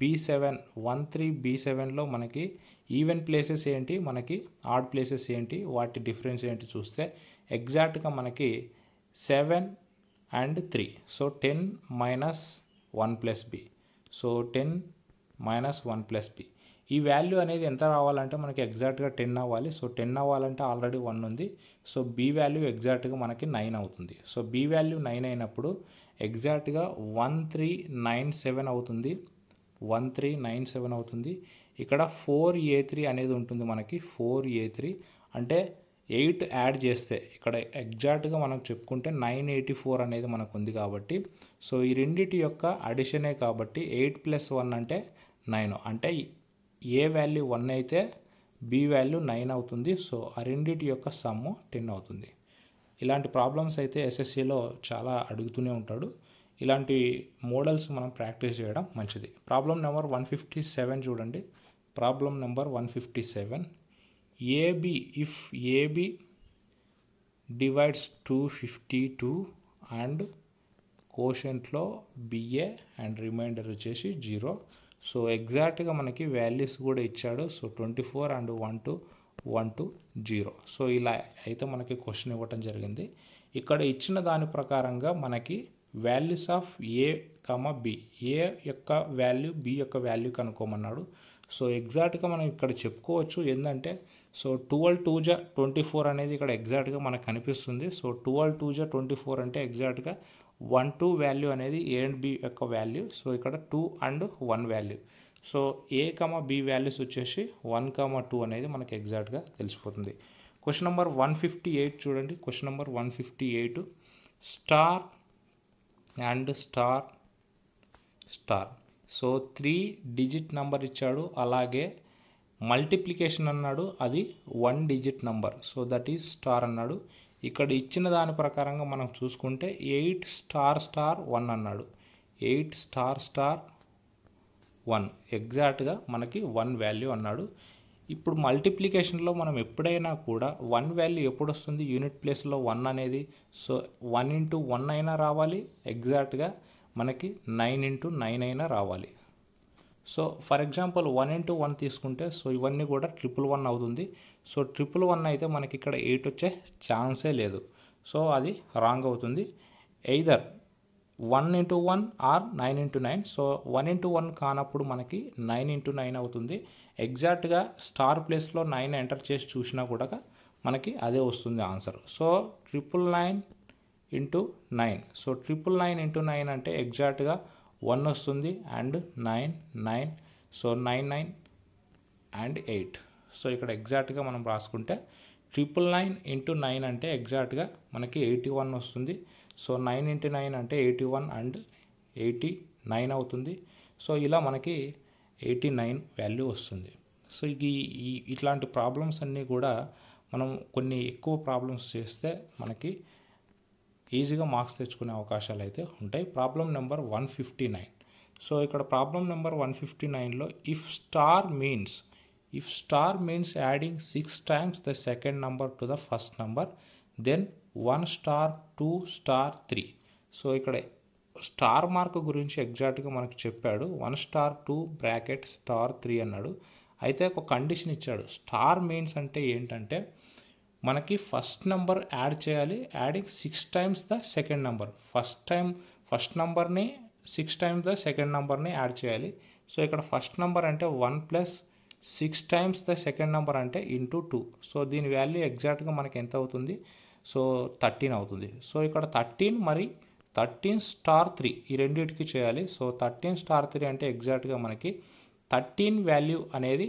B seven one three B సెవెన్లో మనకి ఈవెన్ ప్లేసెస్ ఏంటి మనకి ఆడ్ ప్లేసెస్ ఏంటి వాటి డిఫరెన్స్ ఏంటి చూస్తే ఎగ్జాక్ట్గా మనకి seven and three so ten minus one plus B so ten minus one plus B ఈ వాల్యూ అనేది ఎంత రావాలంటే మనకి ఎగ్జాక్ట్గా టెన్ అవ్వాలి సో టెన్ అవ్వాలంటే ఆల్రెడీ వన్ ఉంది సో బి వాల్యూ ఎగ్జాక్ట్గా మనకి నైన్ అవుతుంది సో బి వాల్యూ నైన్ అయినప్పుడు ఎగ్జాక్ట్గా వన్ త్రీ నైన్ సెవెన్ అవుతుంది వన్ త్రీ నైన్ సెవెన్ అవుతుంది ఇక్కడ ఫోర్ ఏ త్రీ అనేది ఉంటుంది మనకి ఫోర్ ఏ త్రీ అంటే ఎయిట్ యాడ్ చేస్తే ఇక్కడ ఎగ్జాక్ట్గా మనం చెప్పుకుంటే నైన్ ఎయిటీ ఫోర్ అనేది మనకు ఉంది కాబట్టి సో ఈ రెండిటి యొక్క అడిషనే కాబట్టి ఎయిట్ ప్లస్ వన్ అంటే నైన్ అంటే ఏ వాల్యూ వన్ అయితే బి వాల్యూ నైన్ అవుతుంది సో ఆ రెండిటి యొక్క సమ్ టెన్ అవుతుంది ఇలాంటి ప్రాబ్లమ్స్ అయితే ఎస్ఎస్సిలో చాలా అడుగుతూనే ఉంటాడు ఇలాంటి మోడల్స్ మనం ప్రాక్టీస్ చేయడం మంచిది problem number one fifty seven చూడండి problem number one fifty seven AB if AB divides two fifty two and కోషన్లో బిఏ అండ్ రిమైండర్ వచ్చేసి జీరో సో ఎగ్జాక్ట్గా మనకి వాల్యూస్ కూడా ఇచ్చాడు so twenty four and one two one two zero so ఇలా అయితే మనకి క్వశ్చన్ ఇవ్వటం జరిగింది ఇక్కడ ఇచ్చిన దాని ప్రకారంగా మనకి values of A comma B A యొక్క వాల్యూ బి యొక్క వాల్యూ కనుక్కోమన్నాడు సో ఎగ్జాక్ట్గా మనం ఇక్కడ చెప్పుకోవచ్చు ఏంటంటే సో టువల్ టూ జా ట్వంటీ ఫోర్ అనేది ఇక్కడ ఎగ్జాక్ట్గా మనకు కనిపిస్తుంది సో టువల్ టూ జా ట్వంటీ ఫోర్ అంటే ఎగ్జాక్ట్గా వన్ టూ వాల్యూ అనేది ఏ అండ్ బి యొక్క వాల్యూ సో ఇక్కడ two and one value so A comma B values వచ్చేసి వన్ కమ టూ అనేది మనకు ఎగ్జాక్ట్గా తెలిసిపోతుంది question number one fifty eight చూడండి question number one fifty eight star and star star so three digit number ఇచ్చాడు అలాగే multiplication అన్నాడు అది one digit number so that is star అన్నాడు ఇక్కడ ఇచ్చిన దాని ప్రకారంగా మనం చూసుకుంటే ఎయిట్ స్టార్ స్టార్ వన్ అన్నాడు ఎయిట్ స్టార్ స్టార్ వన్ ఎగ్జాక్ట్గా మనకి వన్ వాల్యూ అన్నాడు ఇప్పుడు మల్టిప్లికేషన్లో మనం ఎప్పుడైనా కూడా వన్ వాల్యూ ఎప్పుడు వస్తుంది యూనిట్ ప్లేస్లో వన్ అనేది సో వన్ ఇంటూ వన్ అయినా రావాలి ఎగ్జాక్ట్గా మనకి నైన్ ఇంటూ నైన్ అయినా రావాలి so for example one into one తీసుకుంటే సో ఇవన్నీ కూడా ట్రిపుల్ వన్ అవుతుంది సో ట్రిపుల్ వన్ అయితే మనకి ఇక్కడ ఎయిట్ వచ్చే ఛాన్సే లేదు సో అది రాంగ్ అవుతుంది either one into one or nine into nine so one into one కానప్పుడు మనకి నైన్ ఇంటూ నైన్ అవుతుంది ఎగ్జాక్ట్గా స్టార్ ప్లేస్లో నైన్ ఎంటర్ చేసి చూసినా కూడా మనకి అదే వస్తుంది answer so triple nine into nine so triple nine into nine అంటే ఎగ్జాక్ట్గా వన్ వస్తుంది and nine nine so nine nine and eight so ఇక్కడ ఎగ్జాక్ట్గా మనం రాసుకుంటే ట్రిపుల్ నైన్ ఇంటూ నైన్ అంటే ఎగ్జాక్ట్గా మనకి ఎయిటీ వన్ వస్తుంది సో నైన్ ఇంటూ నైన్ అంటే eighty one and eighty nine అవుతుంది సో ఇలా మనకి ఎయిటీ నైన్ వాల్యూ వస్తుంది సో ఈ ఇట్లాంటి ప్రాబ్లమ్స్ అన్నీ కూడా మనం కొన్ని ఎక్కువ ప్రాబ్లమ్స్ చేస్తే మనకి ఈజీగా మార్క్స్ తెచ్చుకునే అవకాశాలు అయితే ఉంటాయి problem number one fifty nine so ఇక్కడ ప్రాబ్లం నెంబర్ వన్ ఫిఫ్టీ నైన్లో if star means if star means adding six times the second number to the first number, then one star two star three so ఇక్కడ star mark గురించి ఎగ్జాక్ట్గా మనకు చెప్పాడు one star two bracket star three అన్నాడు అయితే ఒక condition ఇచ్చాడు star means అంటే ఏంటంటే మనకి ఫస్ట్ నెంబర్ యాడ్ చేయాలి adding six times the second number first time first నెంబర్ని సిక్స్ టైమ్స్ ద సెకండ్ నెంబర్ని యాడ్ చేయాలి సో ఇక్కడ ఫస్ట్ నెంబర్ అంటే one plus six times the second number అంటే ఇంటూ టూ సో దీని వాల్యూ ఎగ్జాక్ట్గా మనకి ఎంత అవుతుంది సో థర్టీన్ అవుతుంది సో ఇక్కడ థర్టీన్ మరి థర్టీన్ స్టార్ త్రీ ఈ రెండింటికి చేయాలి సో థర్టీన్ స్టార్ త్రీ అంటే ఎగ్జాక్ట్గా మనకి థర్టీన్ వాల్యూ అనేది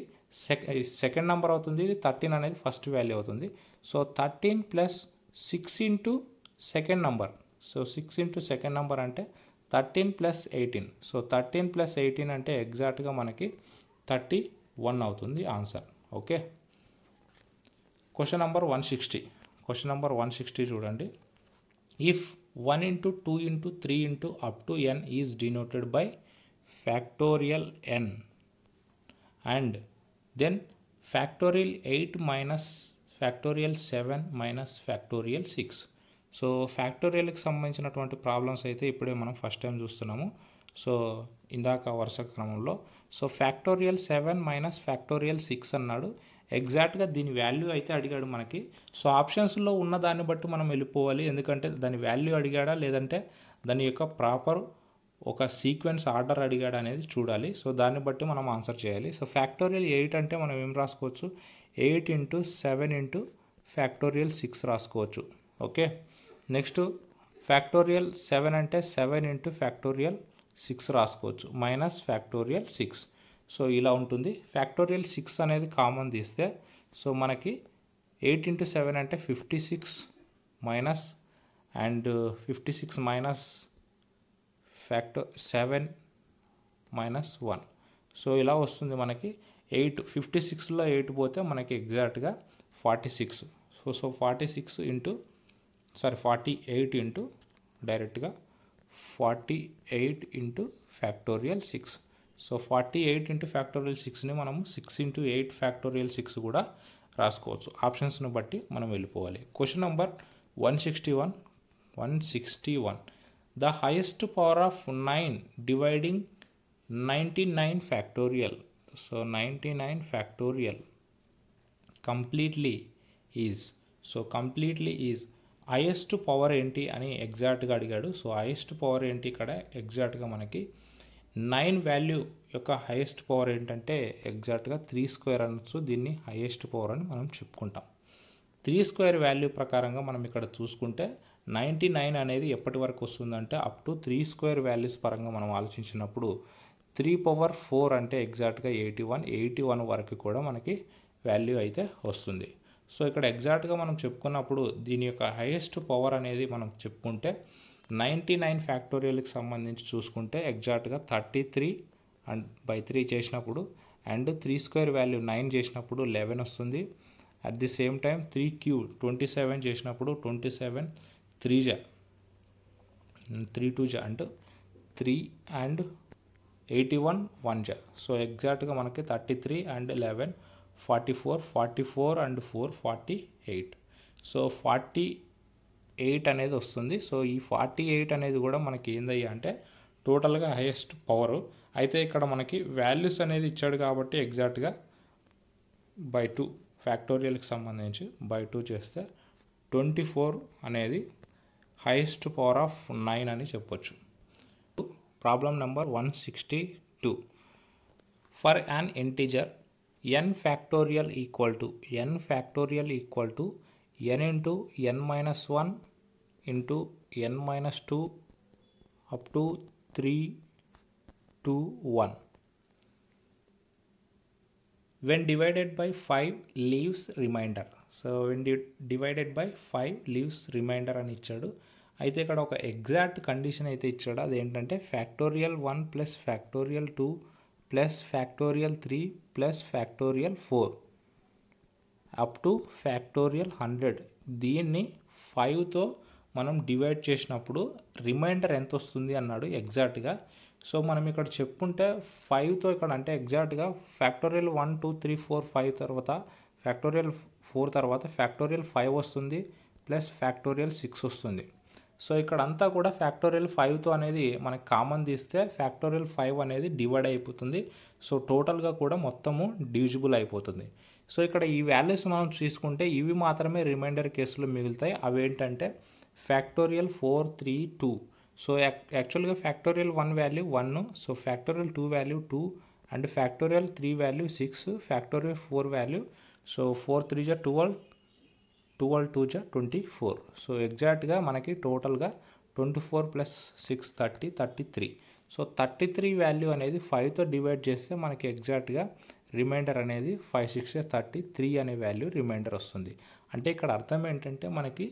సెకండ్ నెంబర్ అవుతుంది ఇది థర్టీన్ అనేది ఫస్ట్ వాల్యూ అవుతుంది so thirteen plus six into second number so six into second number అంటే thirteen plus eighteen so thirteen plus eighteen అంటే ఎగ్జాక్ట్గా మనకి థర్టీ వన్ అవుతుంది answer okay question number one sixty question number one sixty చూడండి if one into two into three into up to n is denoted by factorial n and then factorial eight minus factorial seven minus factorial six so ఫ్యాక్టోరియల్కి సంబంధించినటువంటి problems అయితే ఇప్పుడే మనం first time చూస్తున్నాము so ఇందాక వరుస క్రమంలో so factorial seven minus factorial six అన్నాడు ఎగ్జాక్ట్గా దీని వాల్యూ అయితే అడిగాడు మనకి సో ఆప్షన్స్లో ఉన్న దాన్ని బట్టి మనం వెళ్ళిపోవాలి ఎందుకంటే దాని వాల్యూ అడిగాడా లేదంటే దాని యొక్క ప్రాపర్ ఒక సీక్వెన్స్ ఆర్డర్ అడిగాడు అనేది చూడాలి సో దాన్ని బట్టి మనం ఆన్సర్ చేయాలి సో ఫ్యాక్టోరియల్ ఎయిట్ అంటే మనం ఏం రాసుకోవచ్చు eight into seven into factorial six రాసుకోవచ్చు ఓకే నెక్స్ట్ ఫ్యాక్టోరియల్ సెవెన్ అంటే సెవెన్ ఇంటూ ఫ్యాక్టోరియల్ సిక్స్ రాసుకోవచ్చు మైనస్ ఫ్యాక్టోరియల్ సిక్స్ సో ఇలా ఉంటుంది ఫ్యాక్టోరియల్ సిక్స్ అనేది కామన్ తీస్తే సో మనకి ఎయిట్ ఇంటూ సెవెన్ అంటే fifty six minus and fifty six minus factorial seven minus one so ఇలా వస్తుంది మనకి ఎయిట్ ఫిఫ్టీ సిక్స్లో ఎయిట్ పోతే మనకి ఎగ్జాక్ట్గా forty six so so forty six into sorry forty eight into డైరెక్ట్గా forty eight into factorial six so forty eight into factorial సిక్స్ని మనము six into eight factorial six కూడా రాసుకోవచ్చు ఆప్షన్స్ను బట్టి మనం వెళ్ళిపోవాలి question number one sixty one one sixty one the highest power of nine dividing ninety nine factorial so ninety nine factorial completely is so completely is highest power ఏంటి అని ఎగ్జాక్ట్గా అడిగాడు సో హైయెస్ట్ పవర్ ఏంటి ఇక్కడ ఎగ్జాక్ట్గా మనకి nine value యొక్క highest power ఏంటంటే ఎగ్జాక్ట్గా త్రీ స్క్వేర్ అనొచ్చు దీన్ని హైయెస్ట్ పవర్ అని మనం చెప్పుకుంటాం త్రీ స్క్వేర్ వాల్యూ ప్రకారంగా మనం ఇక్కడ చూసుకుంటే నైంటీ నైన్ అనేది ఎప్పటి వరకు వస్తుందంటే up to three square values పరంగా మనం ఆలోచించినప్పుడు త్రీ పవర్ ఫోర్ అంటే ఎగ్జాక్ట్గా ఎయిటీ వన్ ఎయిటీ వన్ వరకు కూడా మనకి వాల్యూ అయితే వస్తుంది సో ఇక్కడ ఎగ్జాక్ట్గా మనం చెప్పుకున్నప్పుడు దీని యొక్క హైయెస్ట్ పవర్ అనేది మనం చెప్పుకుంటే నైంటీ నైన్ ఫ్యాక్టోరియల్కి సంబంధించి చూసుకుంటే ఎగ్జాక్ట్గా thirty three and by three చేసినప్పుడు and three square value nine చేసినప్పుడు లెవెన్ వస్తుంది at the same time three cube twenty seven చేసినప్పుడు ట్వంటీ సెవెన్ త్రీ జా త్రీ టూ జా and three and eighty one one జా సో ఎగ్జాక్ట్గా మనకి thirty three and eleven forty four forty four and four forty eight so forty eight అనేది వస్తుంది so ఈ forty eight అనేది కూడా మనకి ఏందయ్యా అంటే టోటల్గా హైయెస్ట్ పవర్ అయితే ఇక్కడ మనకి వాల్యూస్ అనేది ఇచ్చాడు కాబట్టి ఎగ్జాక్ట్గా బై టూ ఫ్యాక్టోరియల్కి సంబంధించి బై టూ చేస్తే ట్వంటీ ఫోర్ అనేది హైయెస్ట్ పవర్ ఆఫ్ నైన్ అని చెప్పొచ్చు problem number one sixty two for an integer n factorial equal to n factorial equal to n into n minus one into n minus two up to three two one when divided by five leaves remainder so when divided by five leaves remainder అని ఇచ్చాడు అయితే ఇక్కడ ఒక exact condition అయితే ఇచ్చాడు అదేంటంటే factorial one plus factorial two plus factorial three plus factorial four up to factorial hundred దీన్ని ఫైవ్తో మనం డివైడ్ చేసినప్పుడు రిమైండర్ ఎంత వస్తుంది అన్నాడు ఎగ్జాక్ట్గా సో మనం ఇక్కడ చెప్పుకుంటే ఫైవ్తో ఇక్కడ అంటే ఎగ్జాక్ట్గా factorial one two three four five తర్వాత ఫ్యాక్టోరియల్ ఫోర్ తర్వాత ఫ్యాక్టోరియల్ ఫైవ్ వస్తుంది ప్లస్ ఫ్యాక్టోరియల్ సిక్స్ వస్తుంది సో ఇక్కడ అంతా కూడా ఫ్యాక్టోరియల్ ఫైవ్తో అనేది మనకి కామన్ తీస్తే ఫ్యాక్టోరియల్ ఫైవ్ అనేది డివైడ్ అయిపోతుంది సో టోటల్గా కూడా మొత్తము డివిజిబుల్ అయిపోతుంది సో ఇక్కడ ఈ వాల్యూస్ మనం తీసుకుంటే ఇవి మాత్రమే రిమైండర్ కేసులో మిగులుతాయి అవేంటంటే factorial four three two so యాక్చువల్గా factorial one value one so factorial two value two and factorial three value six factorial four value so four three జా ట్వెల్వ్ ట్వెల్వ్ టూ జా ట్వంటీ ఫోర్ సో ఎగ్జాక్ట్గా మనకి టోటల్గా twenty four plus six thirty thirty three so thirty three value అనేది ఫైవ్తో divide చేస్తే మనకి ఎగ్జాక్ట్గా రిమైండర్ అనేది ఫైవ్ సిక్స్ థర్టీ త్రీ అనే వాల్యూ రిమైండర్ వస్తుంది అంటే ఇక్కడ అర్థం ఏంటంటే మనకి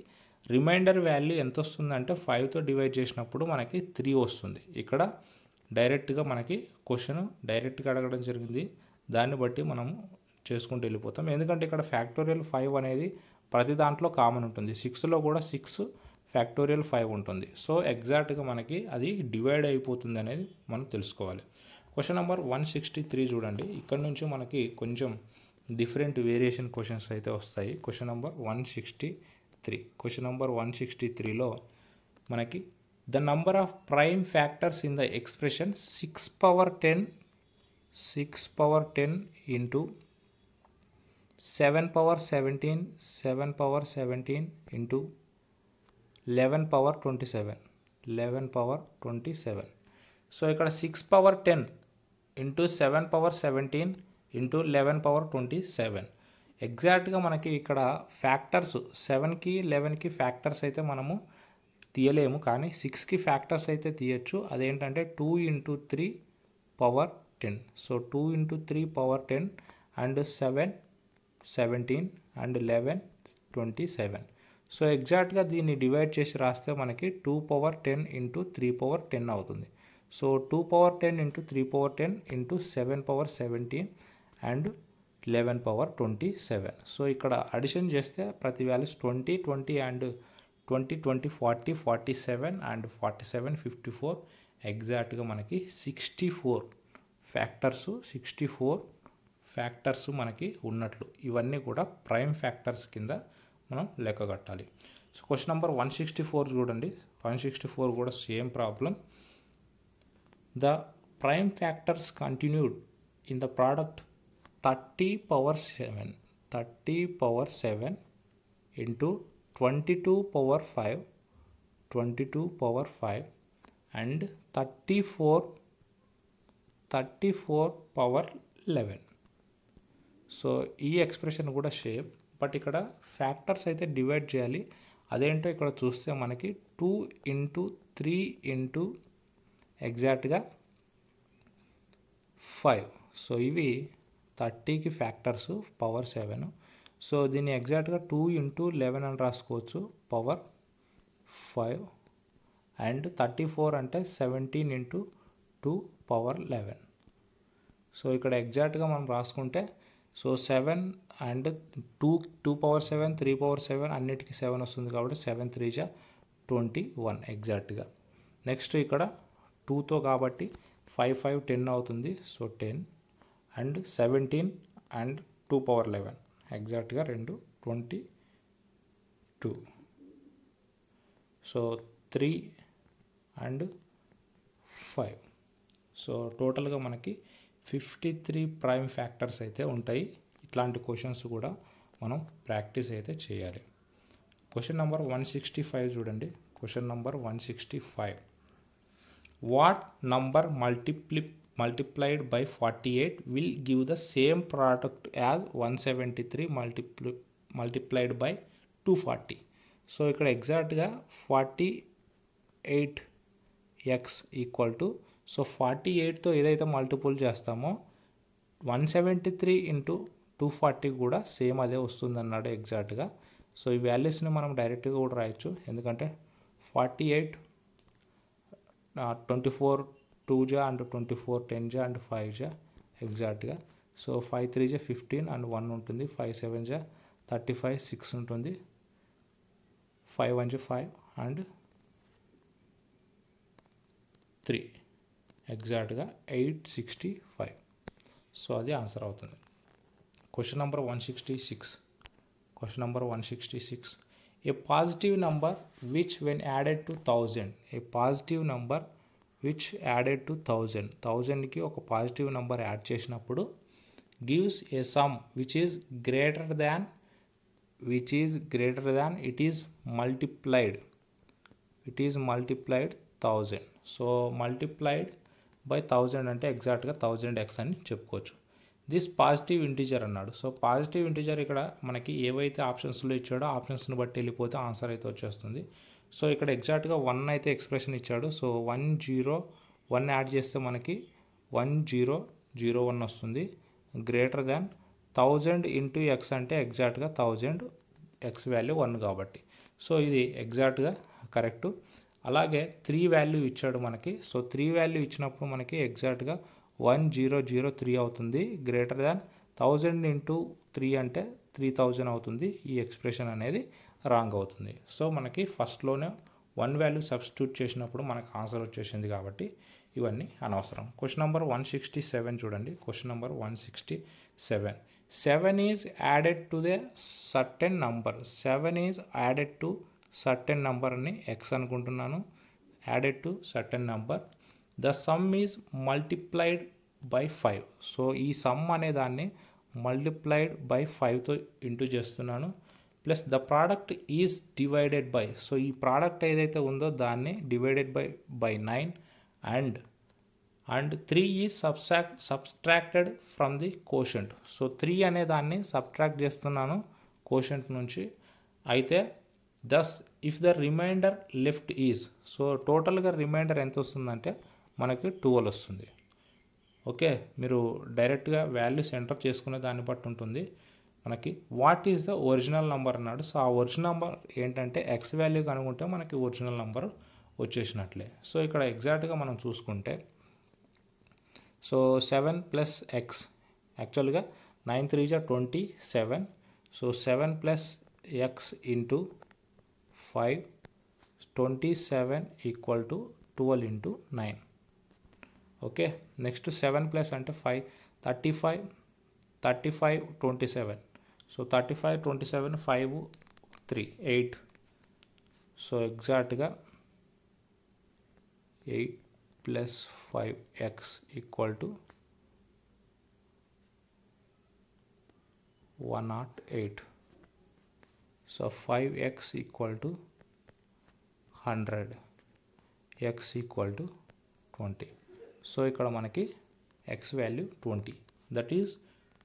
రిమైండర్ వాల్యూ ఎంత వస్తుందంటే ఫైవ్తో డివైడ్ చేసినప్పుడు మనకి త్రీ వస్తుంది ఇక్కడ డైరెక్ట్గా మనకి క్వశ్చన్ డైరెక్ట్గా అడగడం జరిగింది దాన్ని బట్టి మనం చేసుకుంటూ వెళ్ళిపోతాం ఎందుకంటే ఇక్కడ ఫ్యాక్టోరియల్ ఫైవ్ అనేది ప్రతి దాంట్లో కామన్ ఉంటుంది సిక్స్లో కూడా సిక్స్ ఫ్యాక్టోరియల్ ఫైవ్ ఉంటుంది సో ఎగ్జాక్ట్గా మనకి అది డివైడ్ అయిపోతుంది అనేది మనం తెలుసుకోవాలి question number one sixty three చూడండి ఇక్కడ నుంచి మనకి కొంచెం డిఫరెంట్ వేరియేషన్ క్వశ్చన్స్ అయితే వస్తాయి question number one sixty three question number one sixty త్రీలో మనకి the number of prime factors in the expression six power ten six power ten into seven power seventeen seven power seventeen into eleven power twenty seven eleven power twenty seven so ఇక్కడ six power ten into seven power seventeen into eleven power twenty seven ఎగ్జాక్ట్గా మనకి ఇక్కడ factors సెవెన్కి లెవెన్కి factors అయితే మనము తీయలేము కానీ సిక్స్కి ఫ్యాక్టర్స్ అయితే తీయచ్చు అదేంటంటే two into three power ten so two into three power ten and seven seventeen and eleven twenty seven so ఎగ్జాక్ట్గా దీన్ని డివైడ్ చేసి రాస్తే మనకి two power ten into three power ten అవుతుంది so two power ten into three power ten into seven power seventeen and eleven power twenty seven so ఇక్కడ addition చేస్తే ప్రతి values twenty twenty and twenty twenty forty forty seven and forty seven fifty four ఎగ్జాక్ట్గా మనకి sixty four factors sixty four factors మనకి ఉన్నట్లు ఇవన్నీ కూడా prime factors కింద మనం లెక్క కట్టాలి so question number one sixty four చూడండి వన్ సిక్స్టీ ఫోర్ కూడా same problem the prime factors continued in the product thirty power seven thirty power seven into twenty two power five twenty two power five and thirty four thirty four power eleven so ఈ expression కూడా shape but ఇక్కడ factors అయితే divide చేయాలి అదేంటో ఇక్కడ చూస్తే మనకి two into three into ఎగ్జాక్ట్గా ఫైవ్ సో ఇవి థర్టీకి ఫ్యాక్టర్స్ పవర్ సెవెన్ సో దీన్ని ఎగ్జాక్ట్గా టూ ఇంటూ లెవెన్ అని రాసుకోవచ్చు power five and thirty four అంటే seventeen into two power eleven so ఇక్కడ ఎగ్జాక్ట్గా మనం రాసుకుంటే so seven and two two power seven three power seven అన్నిటికీ సెవెన్ వస్తుంది కాబట్టి సెవెన్ త్రీ జా ట్వంటీ వన్ ఎగ్జాక్ట్గా నెక్స్ట్ ఇక్కడ టూతో కాబట్టి ఫైవ్ ఫైవ్ టెన్ అవుతుంది so ten and seventeen and two power eleven ఎగ్జాక్ట్గా రెండు twenty two so three and five so టోటల్గా మనకి ఫిఫ్టీ త్రీ ప్రైమ్ ఫ్యాక్టర్స్ అయితే ఉంటాయి ఇట్లాంటి క్వశ్చన్స్ కూడా మనం ప్రాక్టీస్ అయితే చేయాలి question number one sixty five చూడండి question number one sixty five what number multiply multiplied by forty eight will give the same product as one seventy three multiply multiplied by two forty so ఇక్కడ ఎగ్జాక్ట్గా forty eight x equal to so ఫార్టీ ఎయిట్తో ఏదైతే multiple చేస్తామో one seventy three into two forty కూడా same అదే వస్తుంది అన్నాడు ఎగ్జాక్ట్గా సో ఈ వాల్యూస్ని మనం డైరెక్ట్గా కూడా రాయొచ్చు ఎందుకంటే forty eight twenty four two జా అండ్ ట్వంటీ ఫోర్ టెన్ జా అండ్ ఫైవ్ జా ఎగ్జాక్ట్గా సో ఫైవ్ త్రీ జా ఫిఫ్టీన్ అండ్ వన్ ఉంటుంది ఫైవ్ సెవెన్ జా థర్టీ ఫైవ్ సిక్స్ ఉంటుంది ఫైవ్ వన్ జా ఫైవ్ అండ్ త్రీ ఎగ్జాక్ట్గా ఎయిట్ సిక్స్టీ ఫైవ్ సో అది ఆన్సర్ అవుతుంది question number one sixty six question number one sixty six a positive number which when added to thousand a positive number which added to thousand థౌజండ్కి ఒక positive number add చేసినప్పుడు gives a sum which is greater than which is greater than it is multiplied it is multiplied thousand so multiplied by thousand అంటే ఎగ్జాక్ట్గా thousand x అని చెప్పుకోవచ్చు this positive integer అన్నాడు so positive integer ఇక్కడ మనకి ఏవైతే ఆప్షన్స్లో ఇచ్చాడో ఆప్షన్స్ని బట్టి వెళ్ళిపోతే ఆన్సర్ అయితే వచ్చేస్తుంది సో ఇక్కడ ఎగ్జాక్ట్గా వన్ అయితే ఎక్స్ప్రెషన్ ఇచ్చాడు so one zero one add చేస్తే మనకి వన్ జీరో జీరో వన్ వస్తుంది greater than thousand into x అంటే ఎగ్జాక్ట్గా థౌజండ్ ఎక్స్ వాల్యూ వన్ కాబట్టి సో ఇది ఎగ్జాక్ట్గా కరెక్టు అలాగే త్రీ వాల్యూ ఇచ్చాడు మనకి సో త్రీ వాల్యూ ఇచ్చినప్పుడు మనకి ఎగ్జాక్ట్గా వన్ జీరో జీరో త్రీ అవుతుంది greater than thousand into three అంటే త్రీ థౌజండ్ అవుతుంది ఈ ఎక్స్ప్రెషన్ అనేది రాంగ్ అవుతుంది సో మనకి ఫస్ట్లోనే వన్ వాల్యూ సబ్స్టిట్యూట్ చేసినప్పుడు మనకు ఆన్సర్ వచ్చేసింది కాబట్టి ఇవన్నీ అనవసరం question number one sixty seven చూడండి question number one sixty seven seven is added to the certain number seven is added to certain నెంబర్ని ఎక్స్ అనుకుంటున్నాను added to certain number the sum is multiplied by five so ఈ sum అనే దాన్ని multiplied బై ఫైవ్తో into చేస్తున్నాను plus the product is divided by so ఈ product ఏదైతే ఉందో దాన్ని divided by by nine and and three is subtract subtracted from the quotient so three అనే దాన్ని సబ్ట్రాక్ట్ చేస్తున్నాను కోషంట్ నుంచి అయితే thus if the remainder left is so టోటల్గా రిమైండర్ ఎంత వస్తుందంటే మనకి టువల్ వస్తుంది ఓకే మీరు డైరెక్ట్గా వాల్యూస్ ఎంటర్ చేసుకునే దాన్ని బట్టి ఉంటుంది మనకి what is the original number అన్నాడు సో ఆ ఒరిజినల్ నెంబర్ ఏంటంటే ఎక్స్ వాల్యూ కనుక్కుంటే మనకి ఒరిజినల్ నెంబర్ వచ్చేసినట్లే సో ఇక్కడ ఎగ్జాక్ట్గా మనం చూసుకుంటే సో సెవెన్ ప్లస్ ఎక్స్ యాక్చువల్గా నైన్ త్రీ జా twenty seven so seven plus x into 5 27 equal to 12 into 9 okay next to 7 plus under 5 35 35 27 so 35 27 5 3 8 so exact 8 plus 5 x equal to 108 so five x equal to hundred x equal to twenty so ఇక్కడ మనకి x value twenty that is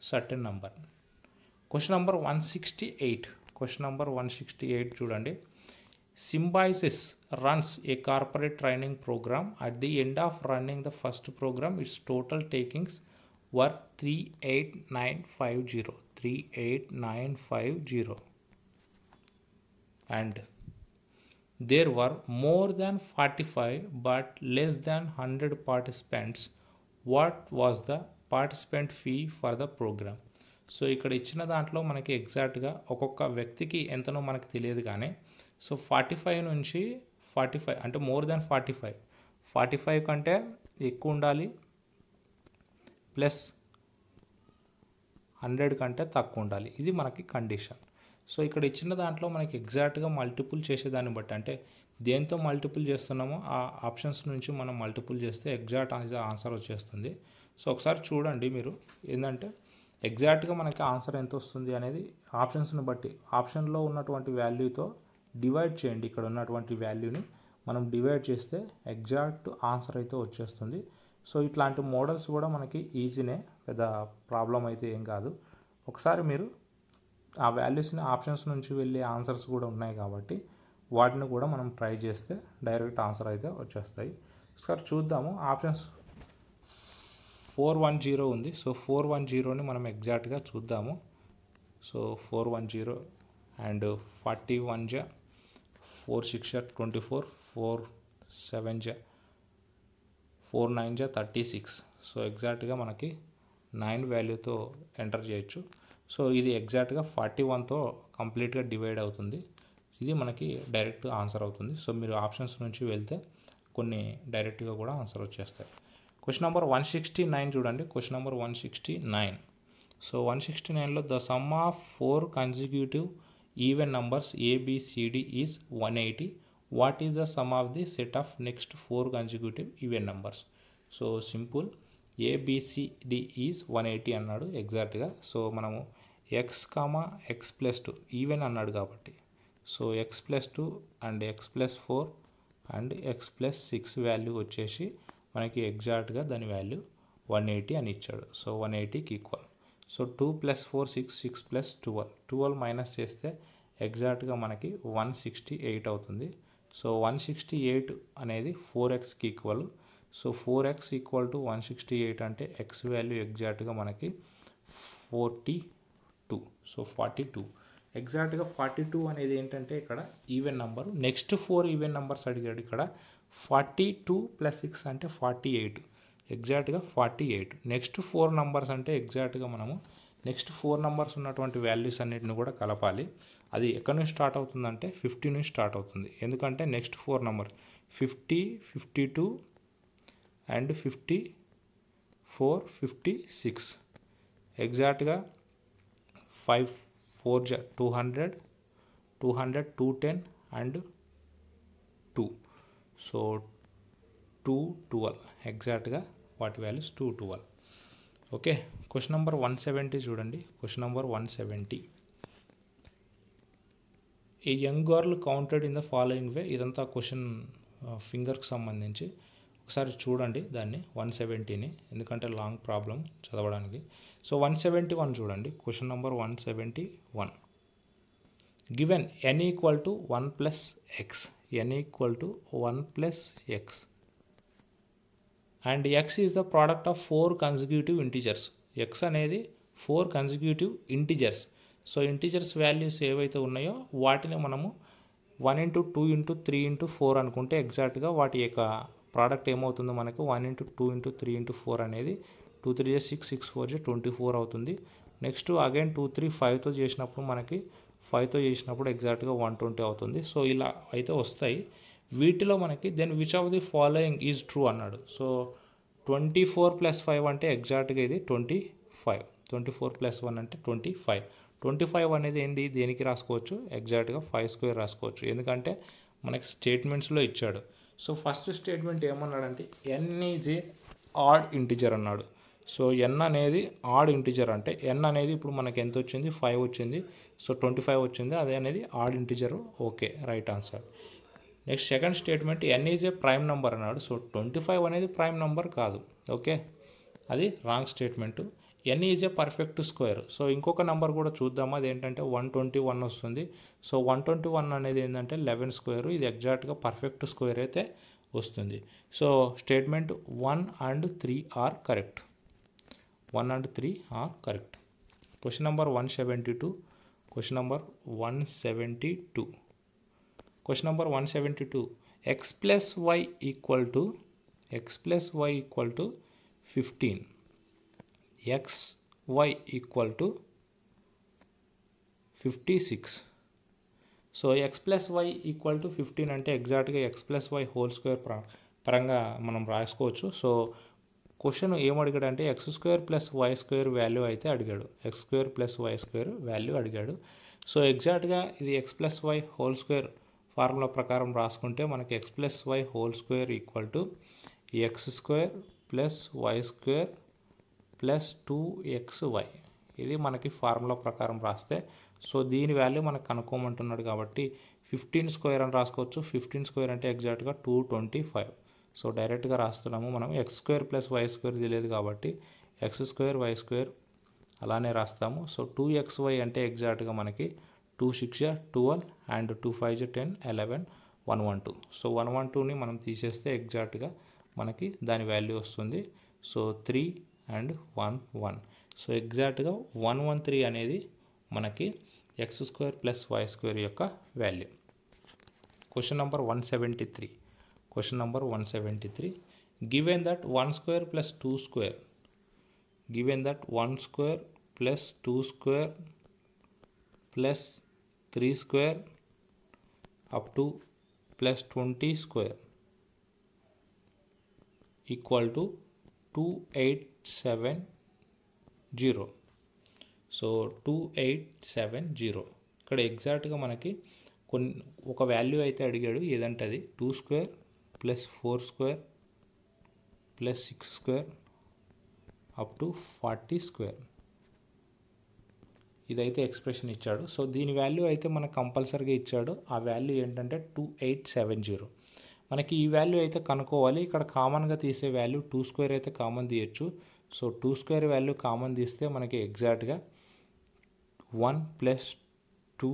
certain number question number one sixty eight question number one sixty eight చూడండి Symbiosis runs a corporate training programme at the end of running the first programme its total takings were three eight nine five zero three eight nine five zero and there were more more forty five but less than hundred participants what was the participant fee for the programme so ఇక్కడ ఇచ్చిన దాంట్లో మనకి ఎగ్జాక్ట్గా ఒక్కొక్క వ్యక్తికి ఎంతనో మనకు తెలియదు కానీ సో ఫార్టీ ఫైవ్ నుంచి ఫార్టీ ఫైవ్ అంటే more than forty five forty five కంటే ఎక్కువ ఉండాలి ప్లస్ హండ్రెడ్ కంటే తక్కువ ఉండాలి ఇది మనకి కండిషన్ సో ఇక్కడ ఇచ్చిన దాంట్లో మనకి ఎగ్జాక్ట్గా మల్టిపుల్ చేసేదాన్ని బట్టి అంటే దేంతో మల్టిపుల్ చేస్తున్నామో ఆ ఆప్షన్స్ నుంచి మనం మల్టిపుల్ చేస్తే ఎగ్జాక్ట్ ఆన్సర్ వచ్చేస్తుంది సో ఒకసారి చూడండి మీరు ఏంటంటే ఎగ్జాక్ట్గా మనకి ఆన్సర్ ఎంత వస్తుంది అనేది ఆప్షన్స్ని బట్టి ఆప్షన్లో ఉన్నటువంటి వాల్యూతో డివైడ్ చేయండి ఇక్కడ ఉన్నటువంటి వాల్యూని మనం డివైడ్ చేస్తే ఎగ్జాక్ట్ ఆన్సర్ అయితే వచ్చేస్తుంది సో ఇట్లాంటి మోడల్స్ కూడా మనకి ఈజీనే పెద్ద ప్రాబ్లం అయితే ఏం కాదు ఒకసారి మీరు ఆ వాల్యూస్ని ఆప్షన్స్ నుంచి వెళ్ళే ఆన్సర్స్ కూడా ఉన్నాయి కాబట్టి వాటిని కూడా మనం ట్రై చేస్తే డైరెక్ట్ ఆన్సర్ అయితే వచ్చేస్తాయి సార్ చూద్దాము ఆప్షన్స్ ఫోర్ వన్ జీరో ఉంది సో ఫోర్ వన్ జీరోని మనం ఎగ్జాక్ట్గా చూద్దాము so four one zero and forty one జా ఫోర్ సిక్స్ జా ట్వంటీ ఫోర్ ఫోర్ సెవెన్ జా ఫోర్ నైన్ జా థర్టీ సిక్స్ సో ఎగ్జాక్ట్గా మనకి నైన్ వాల్యూతో ఎంటర్ చేయొచ్చు సో ఇది ఎగ్జాక్ట్గా ఫార్టీ వన్తో కంప్లీట్గా డివైడ్ అవుతుంది ఇది మనకి డైరెక్ట్ ఆన్సర్ అవుతుంది సో మీరు ఆప్షన్స్ నుంచి వెళ్తే కొన్ని డైరెక్ట్గా కూడా ఆన్సర్ వచ్చేస్తాయి question number one sixty nine చూడండి question number one sixty nine so one sixty నైన్లో the sum of four consecutive even numbers A B C D is one eighty what is the sum of the set of next four consecutive even numbers so simple A B C D is one eighty అన్నాడు ఎగ్జాక్ట్గా so మనము x comma x plus two even అన్నాడు కాబట్టి so x plus two and x plus four and x plus six value వచ్చేసి మనకి ఎగ్జాక్ట్గా దాని value one eighty అని ఇచ్చాడు సో వన్ ఎయిటీకి equal so two plus four six six plus twelve twelve minus చేస్తే ఎగ్జాక్ట్గా మనకి వన్ సిక్స్టీ ఎయిట్ అవుతుంది సో వన్ సిక్స్టీ ఎయిట్ అనేది ఫోర్ ఎక్స్కి equal so four x equal to one sixty eight అంటే ఎక్స్ వాల్యూ ఎగ్జాక్ట్గా మనకి ఫోర్టీ సో ఫార్టీ టూ ఎగ్జాక్ట్గా ఫార్టీ టూ అనేది ఏంటంటే ఇక్కడ even number next four even numbers అడిగాడు ఇక్కడ ఫార్టీ టూ ప్లస్ సిక్స్ అంటే ఫార్టీ ఎయిట్ ఎగ్జాక్ట్గా forty eight next four numbers అంటే ఎగ్జాక్ట్గా మనము నెక్స్ట్ ఫోర్ నంబర్స్ ఉన్నటువంటి వాల్యూస్ అన్నిటిని కూడా కలపాలి అది ఎక్కడి నుంచి స్టార్ట్ అవుతుందంటే ఫిఫ్టీ నుంచి స్టార్ట్ అవుతుంది ఎందుకంటే next four number fifty fifty two and fifty four fifty six ఎగ్జాక్ట్గా ఫైవ్ ఫోర్ జా two hundred two hundred two ten and two so two twelve ఎగ్జాక్ట్గా వాటి values two twelve okay question number one seventy చూడండి question number one seventy ఈ young girl counted in the following way ఇదంతా question ఫింగర్కి uh, సంబంధించి ఒకసారి చూడండి దాన్ని one సెవెంటీని ఎందుకంటే లాంగ్ ప్రాబ్లం చదవడానికి సో వన్ సెవెంటీ వన్ చూడండి question number one seventy one given n equal to one plus x n equal to one plus x and x is the product of four consecutive integers x అనేది four consecutive integers so integers values ఏవైతే ఉన్నాయో వాటిని మనము one into two into three into four అనుకుంటే ఎగ్జాక్ట్గా వాటి యొక్క product ఏమవుతుందో మనకు one into two into three into four అనేది టూ త్రీ జే సిక్స్ సిక్స్ ఫోర్ జే ట్వంటీ ఫోర్ అవుతుంది నెక్స్ట్ అగైన్ టూ త్రీ ఫైవ్తో చేసినప్పుడు మనకి ఫైవ్తో చేసినప్పుడు ఎగ్జాక్ట్గా వన్ ట్వంటీ అవుతుంది సో ఇలా అయితే వస్తాయి వీటిలో మనకి then which of the following is true అన్నాడు so twenty four plus five అంటే ఎగ్జాక్ట్గా ఇది twenty five twenty four plus one అంటే ట్వంటీ ఫైవ్ ట్వంటీ ఫైవ్ అనేది ఏంది దేనికి రాసుకోవచ్చు ఎగ్జాక్ట్గా ఫైవ్ స్క్వేర్ రాసుకోవచ్చు ఎందుకంటే మనకి స్టేట్మెంట్స్లో ఇచ్చాడు సో ఫస్ట్ స్టేట్మెంట్ ఏమన్నాడంటే ఎన్ ఈజ్ ఆడ్ ఇంటిజర్ అన్నాడు సో ఎన్ అనేది ఆడ్ ఇంటిజర్ అంటే ఎన్ అనేది ఇప్పుడు మనకు ఎంత వచ్చింది ఫైవ్ వచ్చింది సో ట్వంటీ ఫైవ్ వచ్చింది అదే అనేది odd integer okay right answer next second statement n is prime number అన్నాడు సో ట్వంటీ ఫైవ్ అనేది ప్రైమ్ నెంబర్ కాదు ఓకే అది wrong statement n is a perfect square so ఇంకొక నెంబర్ కూడా చూద్దాం అది ఏంటంటే వన్ ట్వంటీ వన్ వస్తుంది సో వన్ ట్వంటీ వన్ అనేది ఏంటంటే లెవెన్ స్క్వేర్ ఇది ఎగ్జాక్ట్గా పర్ఫెక్ట్ స్క్వేర్ అయితే వస్తుంది so statement one and three are correct one and three are correct question number one seventy two question number one seventy two question number one seventy two x plus y equal to x plus y equal to fifteen x y equal to fifty six so x plus y equal to fifteen అంటే ఎగ్జాక్ట్గా x plus y whole square పరంగా మనం రాసుకోవచ్చు so question అడిగాడు అంటే X square plus y square value అయితే అడిగాడు x square plus y square value అడిగాడు సో ఎగ్జాక్ట్గా ఇది x plus y whole square formula ప్రకారం రాసుకుంటే మనకి x plus y whole square equal to x square plus y square plus two x y ఇది మనకి ఫార్ములా ప్రకారం రాస్తే సో దీని వాల్యూ మనకు కనుక్కోమంటున్నాడు కాబట్టి ఫిఫ్టీన్ స్క్వేర్ అని రాసుకోవచ్చు ఫిఫ్టీన్ స్క్వేర్ అంటే ఎగ్జాక్ట్గా టూ ట్వంటీ ఫైవ్ సో డైరెక్ట్గా రాస్తున్నాము మనం x square plus y square తెలియదు కాబట్టి ఎక్స్ స్క్వేర్ వై స్క్వేర్ అలానే రాస్తాము సో టూ ఎక్స్ వై అంటే ఎగ్జాక్ట్గా మనకి two six twelve and two five జ ten eleven one one two so one one టూని మనం తీసేస్తే ఎగ్జాక్ట్గా మనకి దాని వాల్యూ వస్తుంది so three and one one so ఎగ్జాక్ట్గా వన్ వన్ త్రీ అనేది మనకి x square plus y square యొక్క value question number one seventy three question number one seventy three given that one square plus two square given that one square plus two square plus three square up to plus twenty square equal to two eight seven zero so two eight seven zero ఇక్కడ ఎగ్జాక్ట్గా మనకి కొన్ని ఒక value అయితే అడిగాడు ఏదంటది two square plus four square plus six square up to forty square ఇదైతే expression ఇచ్చాడు సో దీని వాల్యూ అయితే మనకు కంపల్సరీగా ఇచ్చాడు ఆ వాల్యూ ఏంటంటే టూ ఎయిట్ సెవెన్ జీరో మనకి ఈ వాల్యూ అయితే కనుక్కోవాలి ఇక్కడ కామన్గా తీసే వాల్యూ టూ స్క్వేర్ అయితే కామన్ తీయచ్చు so two square value common తీస్తే మనకి ఎగ్జాక్ట్గా one plus two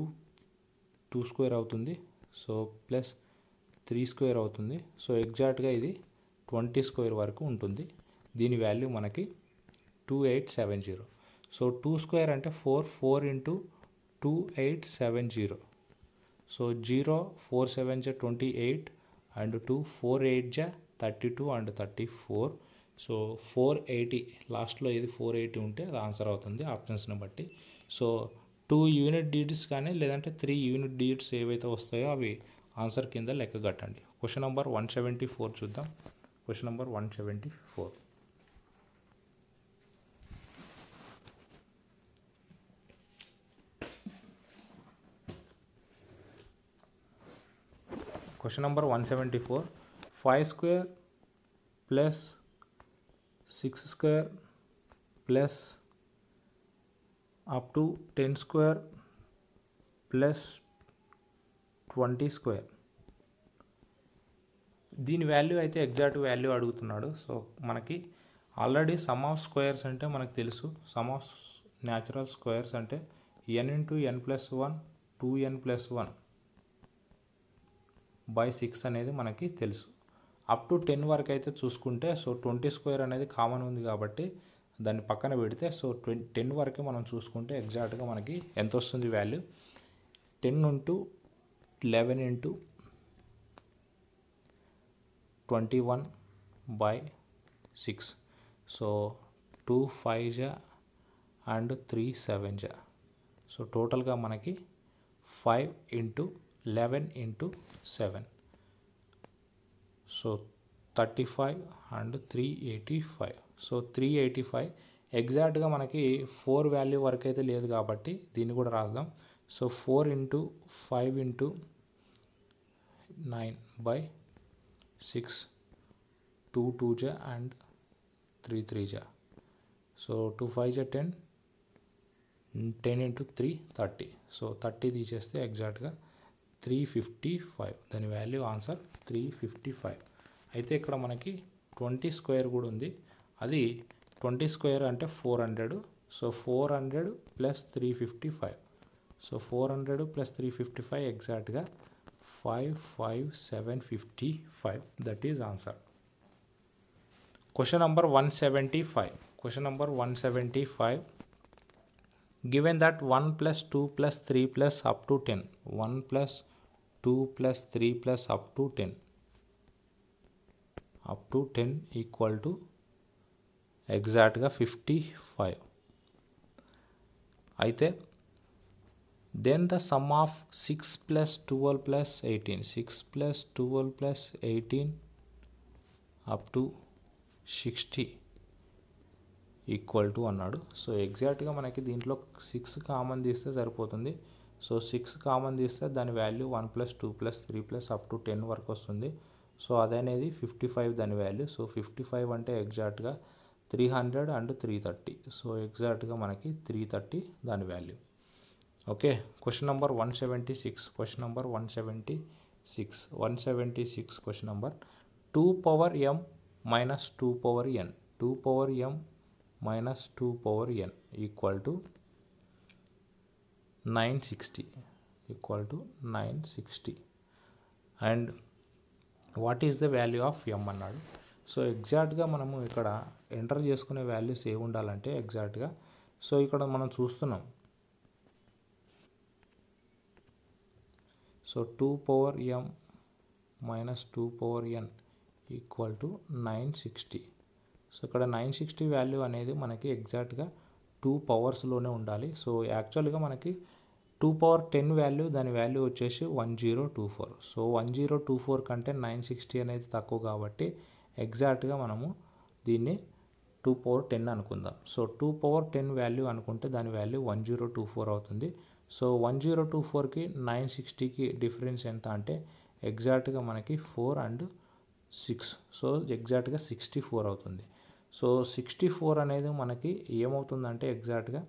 two square అవుతుంది సో ప్లస్ త్రీ స్క్వేర్ అవుతుంది సో ఎగ్జాక్ట్గా ఇది ట్వంటీ స్క్వేర్ వరకు ఉంటుంది దీని వాల్యూ మనకి two eight seven zero so two square అంటే four four into two eight seven zero so zero four seven జా twenty eight and two four eight జా thirty two and thirty four so four eighty లాస్ట్లో ఏది four eighty ఉంటే అది answer అవుతుంది ఆప్షన్స్ని బట్టి so two unit digits కానీ లేదంటే త్రీ యూనిట్ డిజిట్స్ ఏవైతే వస్తాయో అవి ఆన్సర్ కింద లెక్క కట్టండి question number one seventy four చూద్దాం question number one seventy four question number one seventy four five square plus six square plus up to ten square plus twenty square దీని value అయితే exact value అడుగుతున్నాడు so మనకి already sum of squares అంటే మనకు తెలుసు sum of natural squares అంటే n into n plus one two n plus one by six అనేది మనకి తెలుసు అప్ టు టెన్ వరకు అయితే చూసుకుంటే సో ట్వంటీ స్క్వేర్ అనేది కామన్ ఉంది కాబట్టి దాన్ని పక్కన పెడితే సో ట్వంటీ టెన్ వరకు మనం చూసుకుంటే ఎగ్జాక్ట్గా మనకి ఎంత వస్తుంది value ten into eleven into twenty one by six so two five జా అండ్ త్రీ సెవెన్ జా సో టోటల్గా మనకి five into eleven into seven so thirty five and three eighty five so three eighty five ఎగ్జాక్ట్గా మనకి four value వరకు అయితే లేదు కాబట్టి దీన్ని కూడా రాద్దాం so four into five into nine by six two two జా అండ్ త్రీ త్రీ జా సో టూ ఫైవ్ జా ten ten into three thirty so thirty తీసేస్తే ఎగ్జాక్ట్గా త్రీ ఫిఫ్టీ ఫైవ్ దాని value answer three fifty five అయితే ఇక్కడ మనకి twenty square కూడా ఉంది అది ట్వంటీ స్క్వేర్ అంటే four hundred so four hundred plus three fifty five so four hundred plus three fifty five ఎగ్జాక్ట్గా five five seven fifty five that is answer question number one seventy five question number one seventy five given that one plus two plus three plus up to ten one plus two plus three plus up to ten up to ten equal to ఎగ్జాక్ట్గా fifty five అయితే then the sum of six plus twelve plus eighteen six plus twelve plus eighteen up to sixty equal to అన్నాడు so ఎగ్జాక్ట్గా మనకి దీంట్లో six common తీస్తే సరిపోతుంది so six common తీస్తే దాని value one plus two plus three plus up to ten వరకు వస్తుంది సో అదనేది ఫిఫ్టీ ఫైవ్ దాని వాల్యూ సో ఫిఫ్టీ ఫైవ్ అంటే ఎగ్జాక్ట్గా three hundred and three thirty so ఎగ్జాక్ట్గా మనకి త్రీ థర్టీ దాని value okay question number one seventy six question number one seventy six one seventy six question number two power m minus two power n two power m minus two power n equal to nine sixty equal to nine sixty and what is the value of m అన్నాడు so ఎగ్జాక్ట్గా మనము ఇక్కడ enter చేసుకునే values ఏ ఉండాలంటే ఎగ్జాక్ట్గా so ఇక్కడ మనం చూస్తున్నాం so two power m minus two power n equal to nine sixty so ఇక్కడ నైన్ సిక్స్టీ వాల్యూ అనేది మనకి ఎగ్జాక్ట్గా టూ పవర్స్లోనే ఉండాలి సో యాక్చువల్గా మనకి టూ పవర్ టెన్ వాల్యూ దాని వాల్యూ వచ్చేసి one zero two four so one zero two four కంటే నైన్ సిక్స్టీ అనేది తక్కువ కాబట్టి ఎగ్జాక్ట్గా మనము దీన్ని టూ పవర్ టెన్ అనుకుందాం so two power ten value అనుకుంటే దాని value one zero two four అవుతుంది సో వన్ జీరో టూ ఫోర్కి నైన్ సిక్స్టీకి డిఫరెన్స్ ఎంత అంటే ఎగ్జాక్ట్గా మనకి ఫోర్ అండ్ సిక్స్ సో ఎగ్జాక్ట్గా సిక్స్టీ ఫోర్ అవుతుంది సో సిక్స్టీ ఫోర్ అనేది మనకి ఏమవుతుందంటే ఎగ్జాక్ట్గా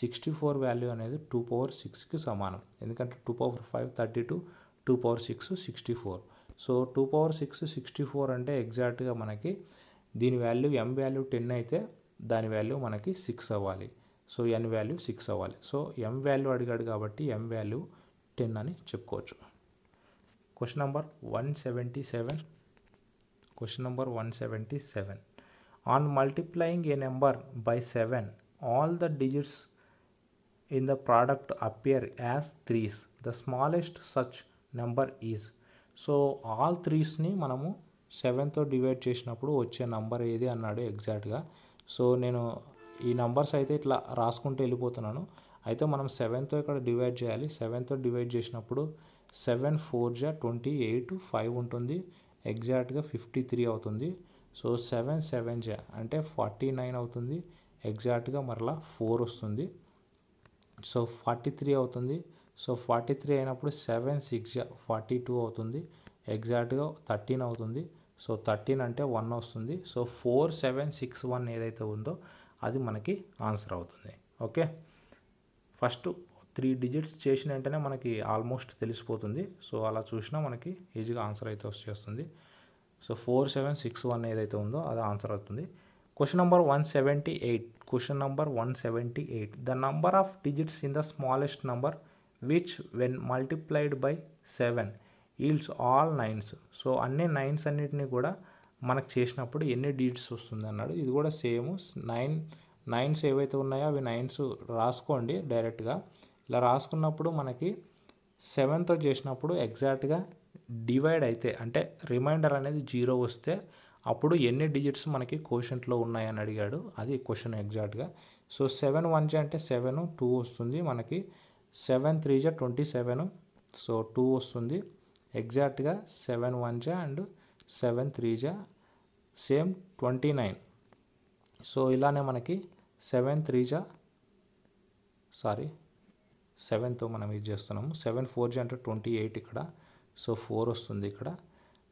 సిక్స్టీ ఫోర్ వాల్యూ అనేది టూ పవర్ సిక్స్కి సమానం ఎందుకంటే two power five thirty two two power six sixty four so two power six sixty four అంటే ఎగ్జాక్ట్గా మనకి దీని వాల్యూ ఎం వాల్యూ టెన్ అయితే దాని వాల్యూ మనకి సిక్స్ అవ్వాలి సో ఎన్ వాల్యూ సిక్స్ అవ్వాలి సో ఎం వాల్యూ అడిగాడు కాబట్టి ఎం వాల్యూ టెన్ అని చెప్పుకోవచ్చు question number one seventy seven question number one seventy seven on multiplying a number by seven all the digits in the product appear as threes the smallest such number is so all త్రీస్ని మనము సెవెన్తో divide చేసినప్పుడు వచ్చే number ఏది అన్నాడు ఎగ్జాక్ట్గా so నేను ఈ నంబర్స్ అయితే ఇట్లా రాసుకుంటూ వెళ్ళిపోతున్నాను అయితే మనం సెవెన్తో ఇక్కడ డివైడ్ చేయాలి సెవెన్తో డివైడ్ చేసినప్పుడు సెవెన్ ఫోర్ జా ట్వంటీ ఎయిట్ ఫైవ్ ఉంటుంది ఎగ్జాక్ట్గా ఫిఫ్టీ త్రీ అవుతుంది సో సెవెన్ సెవెన్ జా అంటే ఫార్టీ నైన్ అవుతుంది ఎగ్జాక్ట్గా మరలా ఫోర్ వస్తుంది సో ఫార్టీ త్రీ అవుతుంది సో ఫార్టీ త్రీ అయినప్పుడు సెవెన్ సిక్స్ ఫార్టీ టూ అవుతుంది ఎగ్జాక్ట్గా థర్టీన్ అవుతుంది సో థర్టీన్ అంటే వన్ వస్తుంది so four seven six one ఏదైతే ఉందో అది మనకి ఆన్సర్ అవుతుంది ఓకే ఫస్ట్ త్రీ డిజిట్స్ చేసిన వెంటనే మనకి ఆల్మోస్ట్ తెలిసిపోతుంది సో అలా చూసినా మనకి ఈజీగా ఆన్సర్ అయితే వచ్చేస్తుంది so four seven six one ఏదైతే ఉందో అది ఆన్సర్ అవుతుంది question one seventy eight number 178. One seventy eight the number of digits in the smallest number which when multiplied by seven yields all nines so అన్ని nines అన్నిటిని కూడా మనకు చేసినప్పుడు ఎన్ని డీడ్స్ వస్తుంది అన్నాడు ఇది కూడా సేమ్ నైన్ నైన్స్ ఏవైతే ఉన్నాయో అవి నైన్స్ రాసుకోండి డైరెక్ట్గా ఇలా రాసుకున్నప్పుడు మనకి సెవెన్తో చేసినప్పుడు ఎగ్జాక్ట్గా డివైడ్ అయితే అంటే రిమైండర్ అనేది జీరో వస్తే అప్పుడు ఎన్ని డిజిట్స్ మనకి క్వశ్చన్లో ఉన్నాయని అడిగాడు అది క్వశ్చన్ ఎగ్జాక్ట్గా సో సెవెన్ వన్ జే అంటే సెవెన్ టూ వస్తుంది మనకి సెవెన్ త్రీ జా ట్వంటీ సెవెన్ సో టూ వస్తుంది ఎగ్జాక్ట్గా సెవెన్ వన్ జా అండ్ సెవెన్ త్రీ జా సేమ్ ట్వంటీ నైన్ సో ఇలానే మనకి సెవెన్ త్రీ జా సారీ సెవెన్తో మనం ఇది చేస్తున్నాము సెవెన్ ఫోర్ జీ అంటే ట్వంటీ ఎయిట్ ఇక్కడ సో ఫోర్ వస్తుంది ఇక్కడ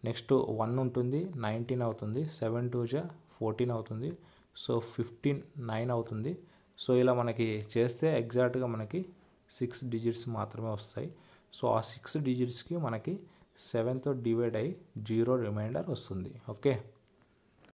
నెక్స్ట్ వన్ ఉంటుంది నైన్టీన్ అవుతుంది సెవెన్ టూ జా ఫోర్టీన్ అవుతుంది సో ఫిఫ్టీన్ నైన్ అవుతుంది సో ఇలా మనకి చేస్తే ఎగ్జాక్ట్గా మనకి సిక్స్ డిజిట్స్ మాత్రమే వస్తాయి సో ఆ సిక్స్ డిజిట్స్కి మనకి సెవెన్తో డివైడ్ అయ్యి జీరో రిమైండర్ వస్తుంది ఓకే